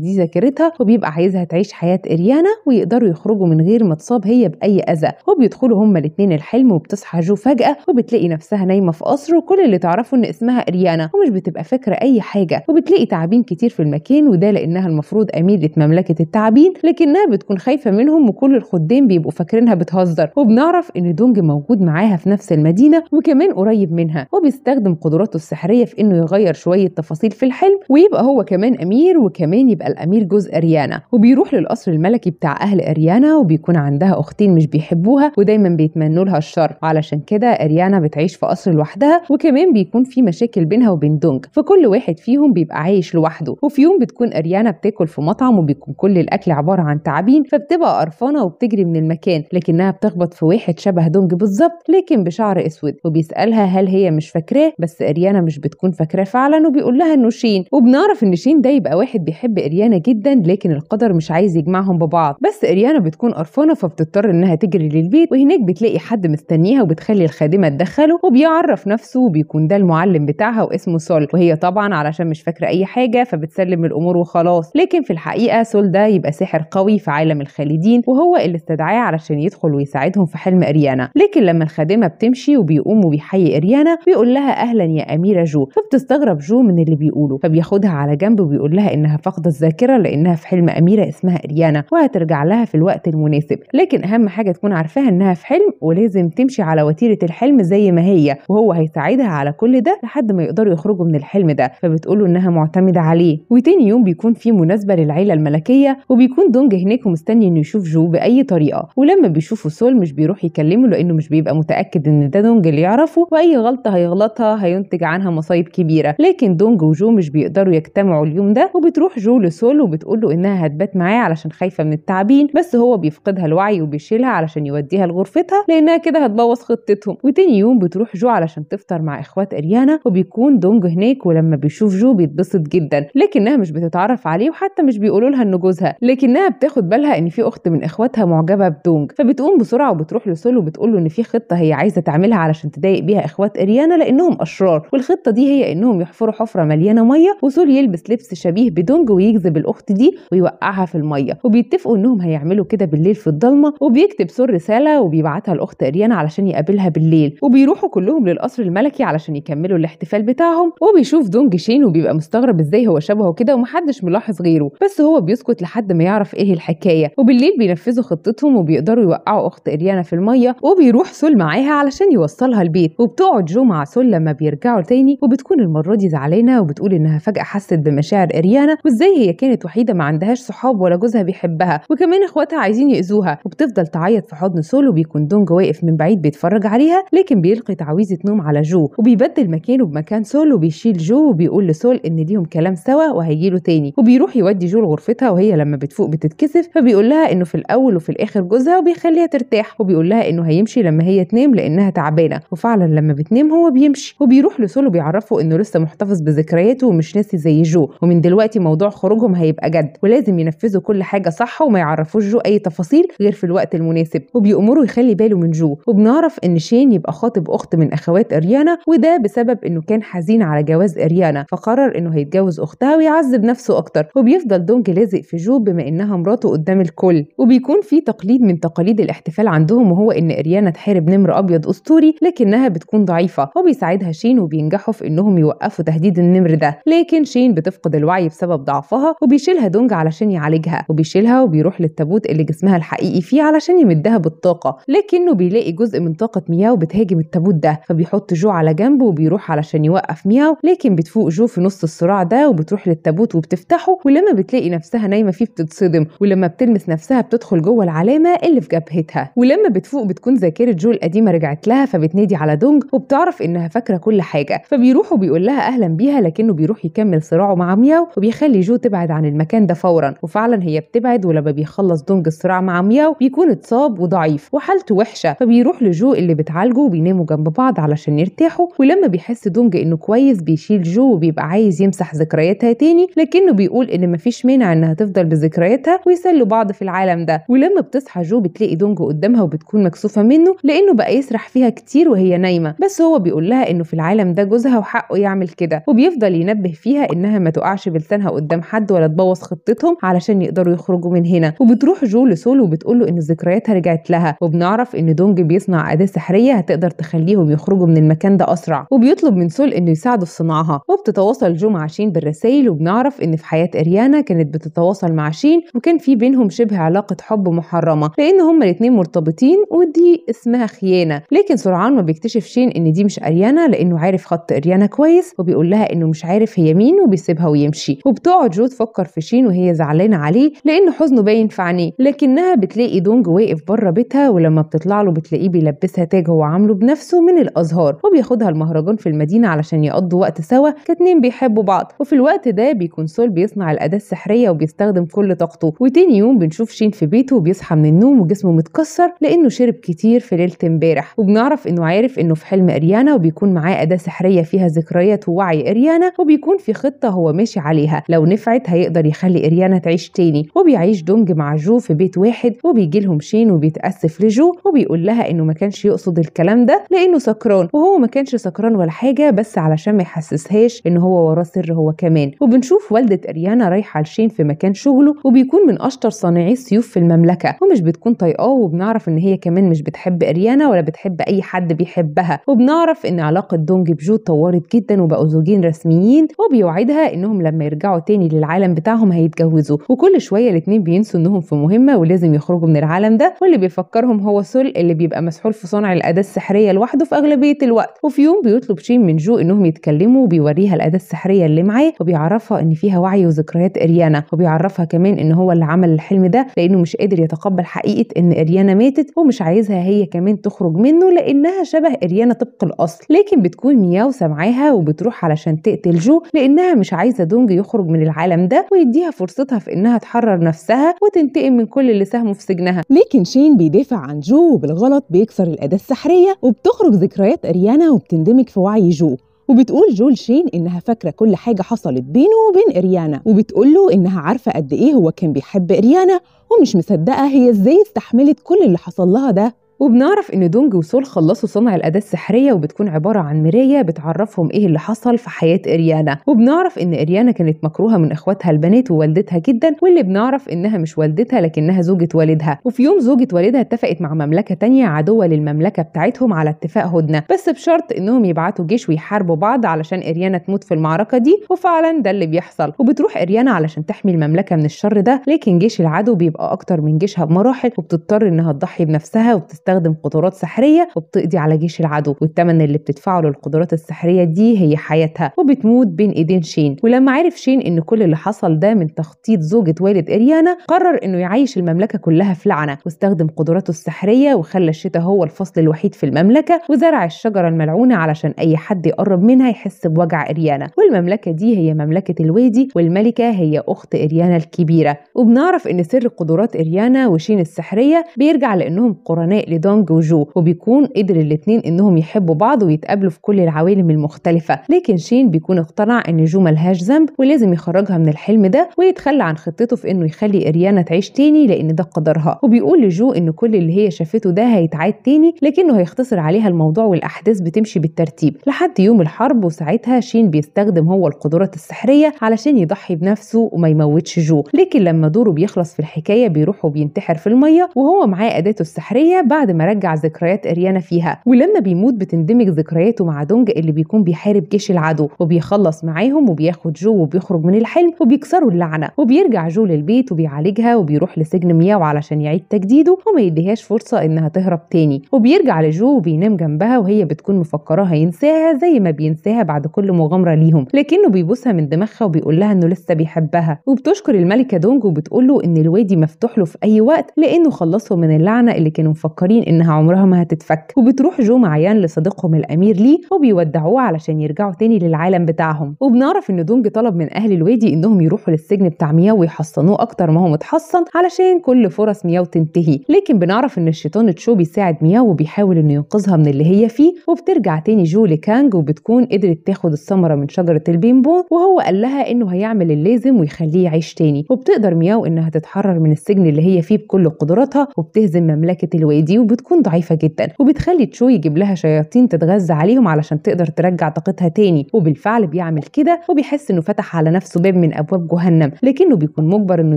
A: دي ذاكرتها وبيبقى عايزها تعيش حياة إريانا ويقدروا يخرجوا من غير ما تصاب هي بأي أذى وبيدخلوا هما الاتنين الحلم وبتصحى جو فجأة وبتلاقي نفسها نايمة في قصر وكل اللي تعرفه إن اسمها إريانا ومش بتبقى فاكرة أي حاجة وبتلاقي تعابين كتير في المكان وده لأنها المفروض أميرة مملكة التعابين لكنها بتكون خايفة منهم وكل الخدام بيبقوا فاكرينها بتهزر وبنعرف إن دونج موجود معاها في نفس المدينة وكمان قريب منها وبيستخدم قدراته السحرية في إنه يغير شوية تفاصيل في الحلم ويبقى هو كمان أمير وكمان يبقى الأمير جوز أريانا وبيروح للقصر الملكي بتاع أهل أريانا وبيكون عندها أختين مش بيحبوها ودايما بيتمنوا لها الشر علشان كده أريانا بتعيش في قصر لوحدها وكمان بيكون في مشاكل بينها وبين دونج فكل واحد فيهم بيبقى عايش لوحده وفي يوم بتكون أريانا بتاكل في مطعم وبيكون كل الأكل عبارة عن تعابين فبتبقى قرفانة وبتجري من المكان لكنها بتخبط في واحد شبه دونج بالظبط لكن بشعر اسود وبيسالها هل هي مش فاكراه بس اريانا مش بتكون فاكراه فعلا وبيقول لها انه شين وبنعرف ان شين ده يبقى واحد بيحب اريانا جدا لكن القدر مش عايز يجمعهم ببعض بس اريانا بتكون قرفانه فبتضطر انها تجري للبيت وهناك بتلاقي حد مستنيها وبتخلي الخادمه تدخله وبيعرف نفسه وبيكون ده المعلم بتاعها واسمه سول وهي طبعا علشان مش فاكره اي حاجه فبتسلم الامور وخلاص لكن في الحقيقه سول ده يبقى سحر قوي في عالم الخالدين وهو اللي استدعاه علشان يدخل ويساعدهم في حلم اريانا إريانا لكن لما الخادمة بتمشي وبيقوم وبيحيي إريانا بيقول لها أهلا يا أميرة جو فبتستغرب جو من اللي بيقوله فبياخدها على جنب وبيقول لها إنها فاقدة الذاكرة لأنها في حلم أميرة اسمها إريانا وهترجع لها في الوقت المناسب لكن أهم حاجة تكون عارفاها إنها في حلم ولازم تمشي على وتيرة الحلم زي ما هي وهو هيساعدها على كل ده لحد ما يقدروا يخرجوا من الحلم ده فبتقوله إنها معتمدة عليه وتاني يوم بيكون في مناسبة للعيلة الملكية وبيكون دونج هناك ومستني إنه يشوف جو بأي طريقة ولما بيشوفوا سول مش بيروح يكلمه منهم لانه مش بيبقى متاكد ان ده دونج اللي يعرفه واي غلطه هيغلطها هينتج عنها مصايب كبيره لكن دونج وجو مش بيقدروا يجتمعوا اليوم ده وبتروح جو لسول وبتقول له انها هتبات معاه علشان خايفه من التعبين بس هو بيفقدها الوعي وبيشيلها علشان يوديها لغرفتها لانها كده هتبوظ خطتهم وتاني يوم بتروح جو علشان تفطر مع اخوات اريانا وبيكون دونج هناك ولما بيشوف جو بيتبسط جدا لكنها مش بتتعرف عليه وحتى مش بيقولوا لها انه جوزها لكنها بتاخد بالها ان في اخت من اخواتها معجبه بدونج فبتقوم بسرعه وبتروح لسول وبت بتقول له ان في خطه هي عايزه تعملها علشان تضايق بيها اخوات اريانا لانهم اشرار والخطه دي هي انهم يحفروا حفره مليانه ميه وسول يلبس لبس شبيه بدونج ويجذب الاخت دي ويوقعها في الميه وبيتفقوا انهم هيعملوا كده بالليل في الضلمه وبيكتب سول رساله وبيبعتها لاخت اريانا علشان يقابلها بالليل وبيروحوا كلهم للقصر الملكي علشان يكملوا الاحتفال بتاعهم وبيشوف دونج شين وبيبقى مستغرب ازاي هو شبهه كده ومحدش ملاحظ غيره بس هو بيسكت لحد ما يعرف ايه الحكايه وبالليل بينفذوا خطتهم وبيقدروا يوقعوا اخت اريانا في الميه وبيروح سول معاها علشان يوصلها البيت وبتقعد جو مع سول لما بيرجعوا تاني وبتكون المره دي زعلانه وبتقول انها فجاه حست بمشاعر اريانا وازاي هي كانت وحيده ما عندهاش صحاب ولا جوزها بيحبها وكمان اخواتها عايزين ياذوها وبتفضل تعيط في حضن سول وبيكون دونج واقف من بعيد بيتفرج عليها لكن بيلقي تعويذه نوم على جو وبيبدل مكانه بمكان سول وبيشيل جو وبيقول لسول ان ليهم كلام سوا وهيجيله تاني وبيروح يودي جو لغرفتها وهي لما بتفوق بتتكسف فبيقول لها انه في الاول وفي الاخر جوزها وبيخليها ترتاح وبيقول لها انه هيمشي لما هي تنام لانها تعبانه وفعلا لما بتنام هو بيمشي وبيروح لسولو بيعرفه انه لسه محتفظ بذكرياته ومش ناسي زي جو ومن دلوقتي موضوع خروجهم هيبقى جد ولازم ينفذوا كل حاجه صح وما يعرفوش جو اي تفاصيل غير في الوقت المناسب وبيأمره يخلي باله من جو وبنعرف ان شين يبقى خاطب اخت من اخوات اريانا وده بسبب انه كان حزين على جواز اريانا فقرر انه هيتجوز اختها ويعذب نفسه اكتر وبيفضل دونج لازق في جو بما انها مراته قدام الكل وبيكون في تقليد من تقاليد الاحتفال عندهم وهو ان إريانا تحارب نمر أبيض أسطوري لكنها بتكون ضعيفة وبيساعدها شين وبينجحوا في إنهم يوقفوا تهديد النمر ده لكن شين بتفقد الوعي بسبب ضعفها وبيشيلها دونج علشان يعالجها وبيشيلها وبيروح للتابوت اللي جسمها الحقيقي فيه علشان يمدها بالطاقة لكنه بيلاقي جزء من طاقة مياو بتهاجم التابوت ده فبيحط جو على جنب وبيروح علشان يوقف مياو لكن بتفوق جو في نص الصراع ده وبتروح للتابوت وبتفتحه ولما بتلاقي نفسها نايمة فيه بتتصدم ولما بتلمس نفسها بتدخل جوه العلامة اللي في جبهتها ولما بتفوق بتكون بتكون ذاكره جو القديمه رجعت لها فبتنادي على دونج وبتعرف انها فاكره كل حاجه فبيروح وبيقول لها اهلا بيها لكنه بيروح يكمل صراعه مع مياو وبيخلي جو تبعد عن المكان ده فورا وفعلا هي بتبعد ولما بيخلص دونج الصراع مع مياو بيكون اتصاب وضعيف وحالته وحشه فبيروح لجو اللي بتعالجه وبيناموا جنب بعض علشان يرتاحوا ولما بيحس دونج انه كويس بيشيل جو وبيبقى عايز يمسح ذكرياتها تاني لكنه بيقول ان مفيش مانع انها تفضل بذكرياتها ويسلوا بعض في العالم ده ولما بتصحى جو بتلاقي دونج قدامها وبتكون مكسوفه مكسوفه منه لانه بقى يسرح فيها كتير وهي نايمه بس هو بيقول لها انه في العالم ده جوزها وحقه يعمل كده وبيفضل ينبه فيها انها ما تقعش بلسانها قدام حد ولا تبوظ خطتهم علشان يقدروا يخرجوا من هنا وبتروح جو لسول وبتقول له ان ذكرياتها رجعت لها وبنعرف ان دونج بيصنع اداه سحريه هتقدر تخليهم يخرجوا من المكان ده اسرع وبيطلب من سول انه يساعده في صناعها وبتتواصل جو مع شين بالرسائل وبنعرف ان في حياه اريانا كانت بتتواصل مع شين وكان في بينهم شبه علاقه حب محرمه لان هما الاثنين مرتبطين ودي دي اسمها خيانه لكن سرعان ما بيكتشف شين ان دي مش اريانا لانه عارف خط اريانا كويس وبيقول لها انه مش عارف هي مين وبيسيبها ويمشي وبتقعد جو تفكر في شين وهي زعلانه عليه لان حزنه باين في عينيه لكنها بتلاقي دونج واقف بره بيتها ولما بتطلع له بتلاقيه بيلبسها تاج هو عامله بنفسه من الازهار وبياخدها المهرجان في المدينه علشان يقضوا وقت سوا كاتنين بيحبوا بعض وفي الوقت ده بيكون سول بيصنع الاداه السحريه وبيستخدم كل طاقته وتاني يوم بنشوف شين في بيته وبيصحى من النوم وجسمه متكسر لانه شرب كتير كتير في ليله امبارح وبنعرف انه عارف انه في حلم اريانا وبيكون معاه اداه سحريه فيها ذكريات ووعي اريانا وبيكون في خطه هو ماشي عليها لو نفعت هيقدر يخلي اريانا تعيش تاني وبيعيش دونج مع جو في بيت واحد وبيجي لهم شين وبيتاسف لجو وبيقول لها انه ما كانش يقصد الكلام ده لانه سكران وهو ما كانش سكران ولا حاجه بس علشان ما يحسسهاش ان هو وراه سر هو كمان وبنشوف والده اريانا رايحه لشين في مكان شغله وبيكون من اشطر صانعي السيوف في المملكه ومش بتكون طايقاه وبنعرف ان هي كمان مش بتحب اريانا ولا بتحب اي حد بيحبها وبنعرف ان علاقه دونج بجو طورت جدا وبقوا زوجين رسميين وبيوعدها انهم لما يرجعوا تاني للعالم بتاعهم هيتجوزوا وكل شويه الاتنين بينسوا انهم في مهمه ولازم يخرجوا من العالم ده واللي بيفكرهم هو سول اللي بيبقى مسحول في صنع الاداه السحريه لوحده في اغلبيه الوقت وفي يوم بيطلب شين من جو انهم يتكلموا وبيوريها الاداه السحريه اللي معاه وبيعرفها ان فيها وعي وذكريات اريانا وبيعرفها كمان ان هو اللي عمل الحلم ده لانه مش قادر يتقبل حقيقه ان اريانا ماتت ومش عايزها نفسها هي كمان تخرج منه لانها شبه اريانا طبق الاصل لكن بتكون مياو سامعاها وبتروح علشان تقتل جو لانها مش عايزه دونج يخرج من العالم ده ويديها فرصتها في انها تحرر نفسها وتنتقم من كل اللي ساهموا في سجنها لكن شين بيدافع عن جو وبالغلط بيكسر الاداه السحريه وبتخرج ذكريات اريانا وبتندمج في وعي جو وبتقول جول شين انها فاكره كل حاجه حصلت بينه وبين اريانا وبتقول له انها عارفه قد ايه هو كان بيحب اريانا ومش مصدقه هي ازاي استحملت كل اللي حصل لها ده وبنعرف إن دونج وسول خلصوا صنع الأداة السحرية وبتكون عبارة عن مراية بتعرفهم إيه اللي حصل في حياة إريانا وبنعرف إن إريانا كانت مكروهة من إخواتها البنات ووالدتها جدا واللي بنعرف إنها مش والدتها لكنها زوجة والدها وفي يوم زوجة والدها اتفقت مع مملكة تانية عدوة للمملكة بتاعتهم على اتفاق هدنة بس بشرط إنهم يبعتوا جيش ويحاربوا بعض علشان إريانا تموت في المعركة دي وفعلا ده اللي بيحصل وبتروح إريانا علشان تحمي المملكة من الشر ده لكن جيش العدو بيبقى أكتر من جيشها بمراحل وبتضطر إنها تضحي بنفسها وبتست بتستخدم قدرات سحريه وبتقضي على جيش العدو والثمن اللي بتدفعه للقدرات السحريه دي هي حياتها وبتموت بين ايدين شين ولما عرف شين ان كل اللي حصل ده من تخطيط زوجة والد اريانا قرر انه يعيش المملكه كلها في لعنه واستخدم قدراته السحريه وخلى الشتاء هو الفصل الوحيد في المملكه وزرع الشجره الملعونه علشان اي حد يقرب منها يحس بوجع اريانا والمملكه دي هي مملكه الوادي والملكه هي اخت اريانا الكبيره وبنعرف ان سر قدرات اريانا وشين السحريه بيرجع لانهم قرناء لي دونج وجو وبيكون قدر الاتنين انهم يحبوا بعض ويتقابلوا في كل العوالم المختلفة لكن شين بيكون اقتنع ان جو ملهاش ذنب ولازم يخرجها من الحلم ده ويتخلى عن خطته في انه يخلي اريانا تعيش تاني لان ده قدرها وبيقول لجو ان كل اللي هي شافته ده هيتعاد تاني لكنه هيختصر عليها الموضوع والاحداث بتمشي بالترتيب لحد يوم الحرب وساعتها شين بيستخدم هو القدرات السحرية علشان يضحي بنفسه وما يموتش جو لكن لما دوره بيخلص في الحكاية بيروح وبينتحر في المية وهو معاه اداته السحرية بعد بعد ما رجع ذكريات اريانا فيها ولما بيموت بتندمج ذكرياته مع دونج اللي بيكون بيحارب جيش العدو وبيخلص معاهم وبياخد جو وبيخرج من الحلم وبيكسروا اللعنه وبيرجع جو للبيت وبيعالجها وبيروح لسجن مياو علشان يعيد تجديده وما يديهاش فرصه انها تهرب تاني وبيرجع لجو وبينام جنبها وهي بتكون مفكراها ينساها زي ما بينساها بعد كل مغامره ليهم لكنه بيبوسها من دماغها وبيقول لها انه لسه بيحبها وبتشكر الملكه دونج وبتقول له ان الوادي مفتوح له في اي وقت لانه خلصهم من اللعنه اللي كانوا مفكرين عارفين انها عمرها ما هتتفك وبتروح جو معيان لصديقهم الامير ليه وبيودعوه علشان يرجعوا تاني للعالم بتاعهم وبنعرف ان دونج طلب من اهل الوادي انهم يروحوا للسجن بتاع مياو ويحصنوه اكتر ما هو متحصن علشان كل فرص مياو تنتهي لكن بنعرف ان الشيطان تشو بيساعد مياو وبيحاول انه ينقذها من اللي هي فيه وبترجع تاني جو لكانج وبتكون قدرت تاخد الثمره من شجره البيمبو وهو قال لها انه هيعمل اللازم ويخليه يعيش تاني وبتقدر مياو انها تتحرر من السجن اللي هي فيه بكل قدراتها وبتهزم مملكه الوادي وبتكون ضعيفة جدا وبتخلي تشو يجيب لها شياطين تتغذى عليهم علشان تقدر ترجع طاقتها تاني وبالفعل بيعمل كده وبيحس انه فتح على نفسه باب من ابواب جهنم لكنه بيكون مجبر انه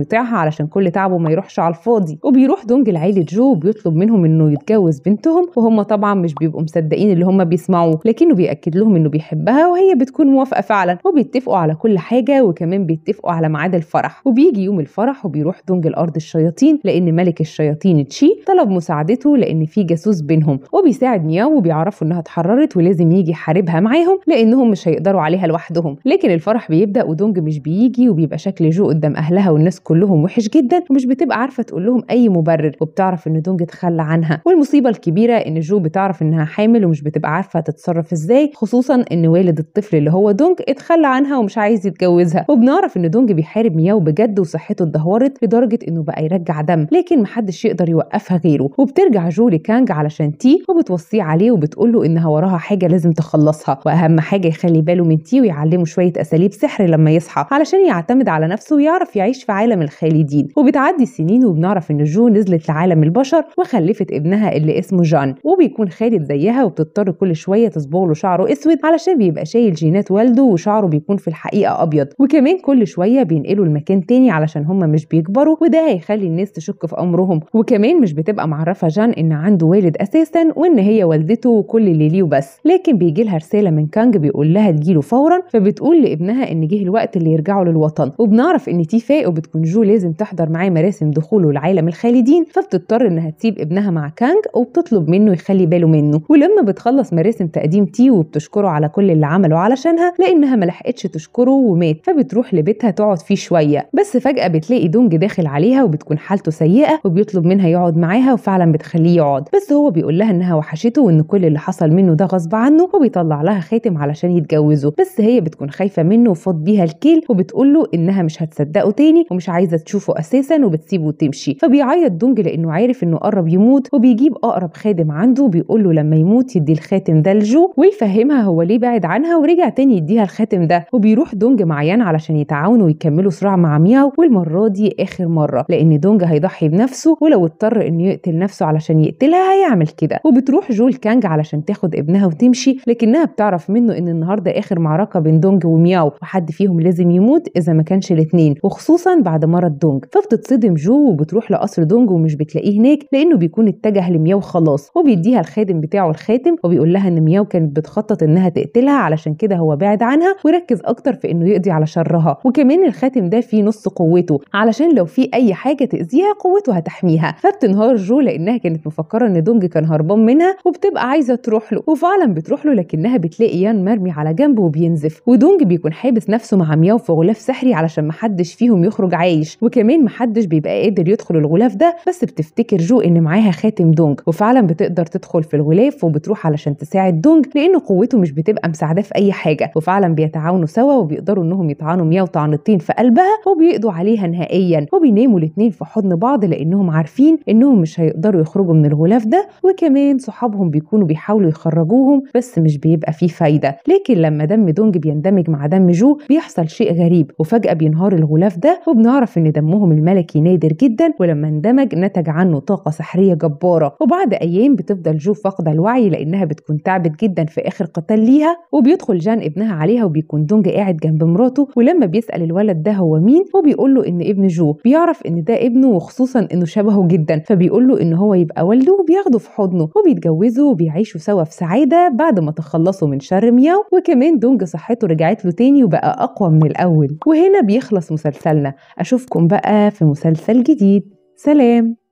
A: يطيعها علشان كل تعبه ما يروحش على الفاضي وبيروح دونج لعيلة جو وبيطلب منهم انه يتجوز بنتهم وهم طبعا مش بيبقوا مصدقين اللي هم بيسمعوه لكنه بيأكد لهم انه بيحبها وهي بتكون موافقة فعلا وبيتفقوا على كل حاجة وكمان بيتفقوا على ميعاد الفرح وبيجي يوم الفرح وبيروح دونج الارض الشياطين لان ملك الشياطين تشي طلب مساعدته لان في جاسوس بينهم وبيساعد مياو وبيعرفوا انها اتحررت ولازم يجي يحاربها معاهم لانهم مش هيقدروا عليها لوحدهم لكن الفرح بيبدا ودونج مش بيجي وبيبقى شكل جو قدام اهلها والناس كلهم وحش جدا ومش بتبقى عارفه تقول لهم اي مبرر وبتعرف ان دونج اتخلى عنها والمصيبه الكبيره ان جو بتعرف انها حامل ومش بتبقى عارفه تتصرف ازاي خصوصا ان والد الطفل اللي هو دونج اتخلى عنها ومش عايز يتجوزها وبنعرف ان دونج بيحارب مياو بجد وصحته اتدهورت لدرجه انه بقى يرجع دم لكن محدش يقدر يوقفها غيره وبترجع عجول كانج علشان تي وبتوصيه عليه وبتقول له انها وراها حاجه لازم تخلصها واهم حاجه يخلي باله من تي ويعلمه شويه اساليب سحر لما يصحى علشان يعتمد على نفسه ويعرف يعيش في عالم الخالدين وبتعدي السنين وبنعرف ان جو نزلت لعالم البشر وخلفت ابنها اللي اسمه جان وبيكون خالد زيها وبتضطر كل شويه تصبغ له شعره اسود علشان بيبقى شايل جينات والده وشعره بيكون في الحقيقه ابيض وكمان كل شويه بينقلوا لمكان تاني علشان هم مش بيكبروا وده هيخلي الناس تشك في امرهم وكمان مش بتبقى معرفه جان ان عنده والد اساسا وان هي والدته وكل اللي ليه وبس لكن بيجي لها رساله من كانج بيقول لها تجيله فورا فبتقول لابنها ان جه الوقت اللي يرجعوا للوطن وبنعرف ان تي فاي وبتكون جو لازم تحضر معاه مراسم دخوله لعالم الخالدين فبتضطر انها تسيب ابنها مع كانج وبتطلب منه يخلي باله منه ولما بتخلص مراسم تقديم تي وبتشكره على كل اللي عمله علشانها لانها ما لحقتش تشكره ومات فبتروح لبيتها تقعد فيه شويه بس فجاه بتلاقي دونج داخل عليها وبتكون حالته سيئه وبيطلب منها يقعد معاها وفعلا بتخلي تخليه يقعد بس هو بيقول لها انها وحشته وان كل اللي حصل منه ده غصب عنه وبيطلع لها خاتم علشان يتجوزه بس هي بتكون خايفه منه وفاض بيها الكيل وبتقول له انها مش هتصدقه تاني ومش عايزه تشوفه اساسا وبتسيبه وتمشي فبيعيط دونج لانه عارف انه قرب يموت وبيجيب اقرب خادم عنده وبيقول له لما يموت يدي الخاتم ده لجو ويفهمها هو ليه بعد عنها ورجع تاني يديها الخاتم ده وبيروح دونج مع يان علشان يتعاونوا ويكملوا صراع مع مياو والمره دي اخر مره لان دونج هيضحي بنفسه ولو اضطر انه يقتل نفسه علشان عشان يقتلها هيعمل كده وبتروح جول كانج علشان تاخد ابنها وتمشي لكنها بتعرف منه ان النهارده اخر معركه بين دونج ومياو وحد فيهم لازم يموت اذا ما كانش الاثنين وخصوصا بعد مرض دونج فبتتصدم جو وبتروح لقصر دونج ومش بتلاقيه هناك لانه بيكون اتجه لمياو خلاص وبيديها الخادم بتاعه الخاتم وبيقول لها ان مياو كانت بتخطط انها تقتلها علشان كده هو بعد عنها وركز اكتر في انه يقضي على شرها وكمان الخاتم ده فيه نص قوته علشان لو في اي حاجه تاذيها قوته هتحميها فبتنهار جو لانها كانت كانت مفكره ان دونج كان هربان منها وبتبقى عايزه تروح له وفعلا بتروح له لكنها بتلاقي يان مرمي على جنب وبينزف ودونج بيكون حابس نفسه مع مياو في غلاف سحري علشان محدش فيهم يخرج عايش وكمان محدش بيبقى قادر يدخل الغلاف ده بس بتفتكر جو ان معاها خاتم دونج وفعلا بتقدر تدخل في الغلاف وبتروح علشان تساعد دونج لان قوته مش بتبقى مساعده في اي حاجه وفعلا بيتعاونوا سوا وبيقدروا انهم يطعنوا مياو طعنتين في قلبها وبيقضوا عليها نهائيا وبيناموا الاثنين في حضن بعض لانهم عارفين انهم مش هيقدروا يخرجوا بيخرجوا من الغلاف ده وكمان صحابهم بيكونوا بيحاولوا يخرجوهم بس مش بيبقى فيه فايده لكن لما دم دونج بيندمج مع دم جو بيحصل شيء غريب وفجاه بينهار الغلاف ده وبنعرف ان دمهم الملكي نادر جدا ولما اندمج نتج عنه طاقه سحريه جباره وبعد ايام بتفضل جو فاقده الوعي لانها بتكون تعبت جدا في اخر قتال ليها وبيدخل جان ابنها عليها وبيكون دونج قاعد جنب مراته ولما بيسال الولد ده هو مين وبيقول له ان ابن جو بيعرف ان ده ابنه وخصوصا انه شبهه جدا فبيقول له ان هو يبقى بقى والده بياخده في حضنه وبيتجوزوا وبيعيشوا سوا في سعادة بعد ما تخلصوا من شر مياو وكمان دونج صحته رجعت له تاني وبقى أقوى من الأول وهنا بيخلص مسلسلنا أشوفكم بقى في مسلسل جديد سلام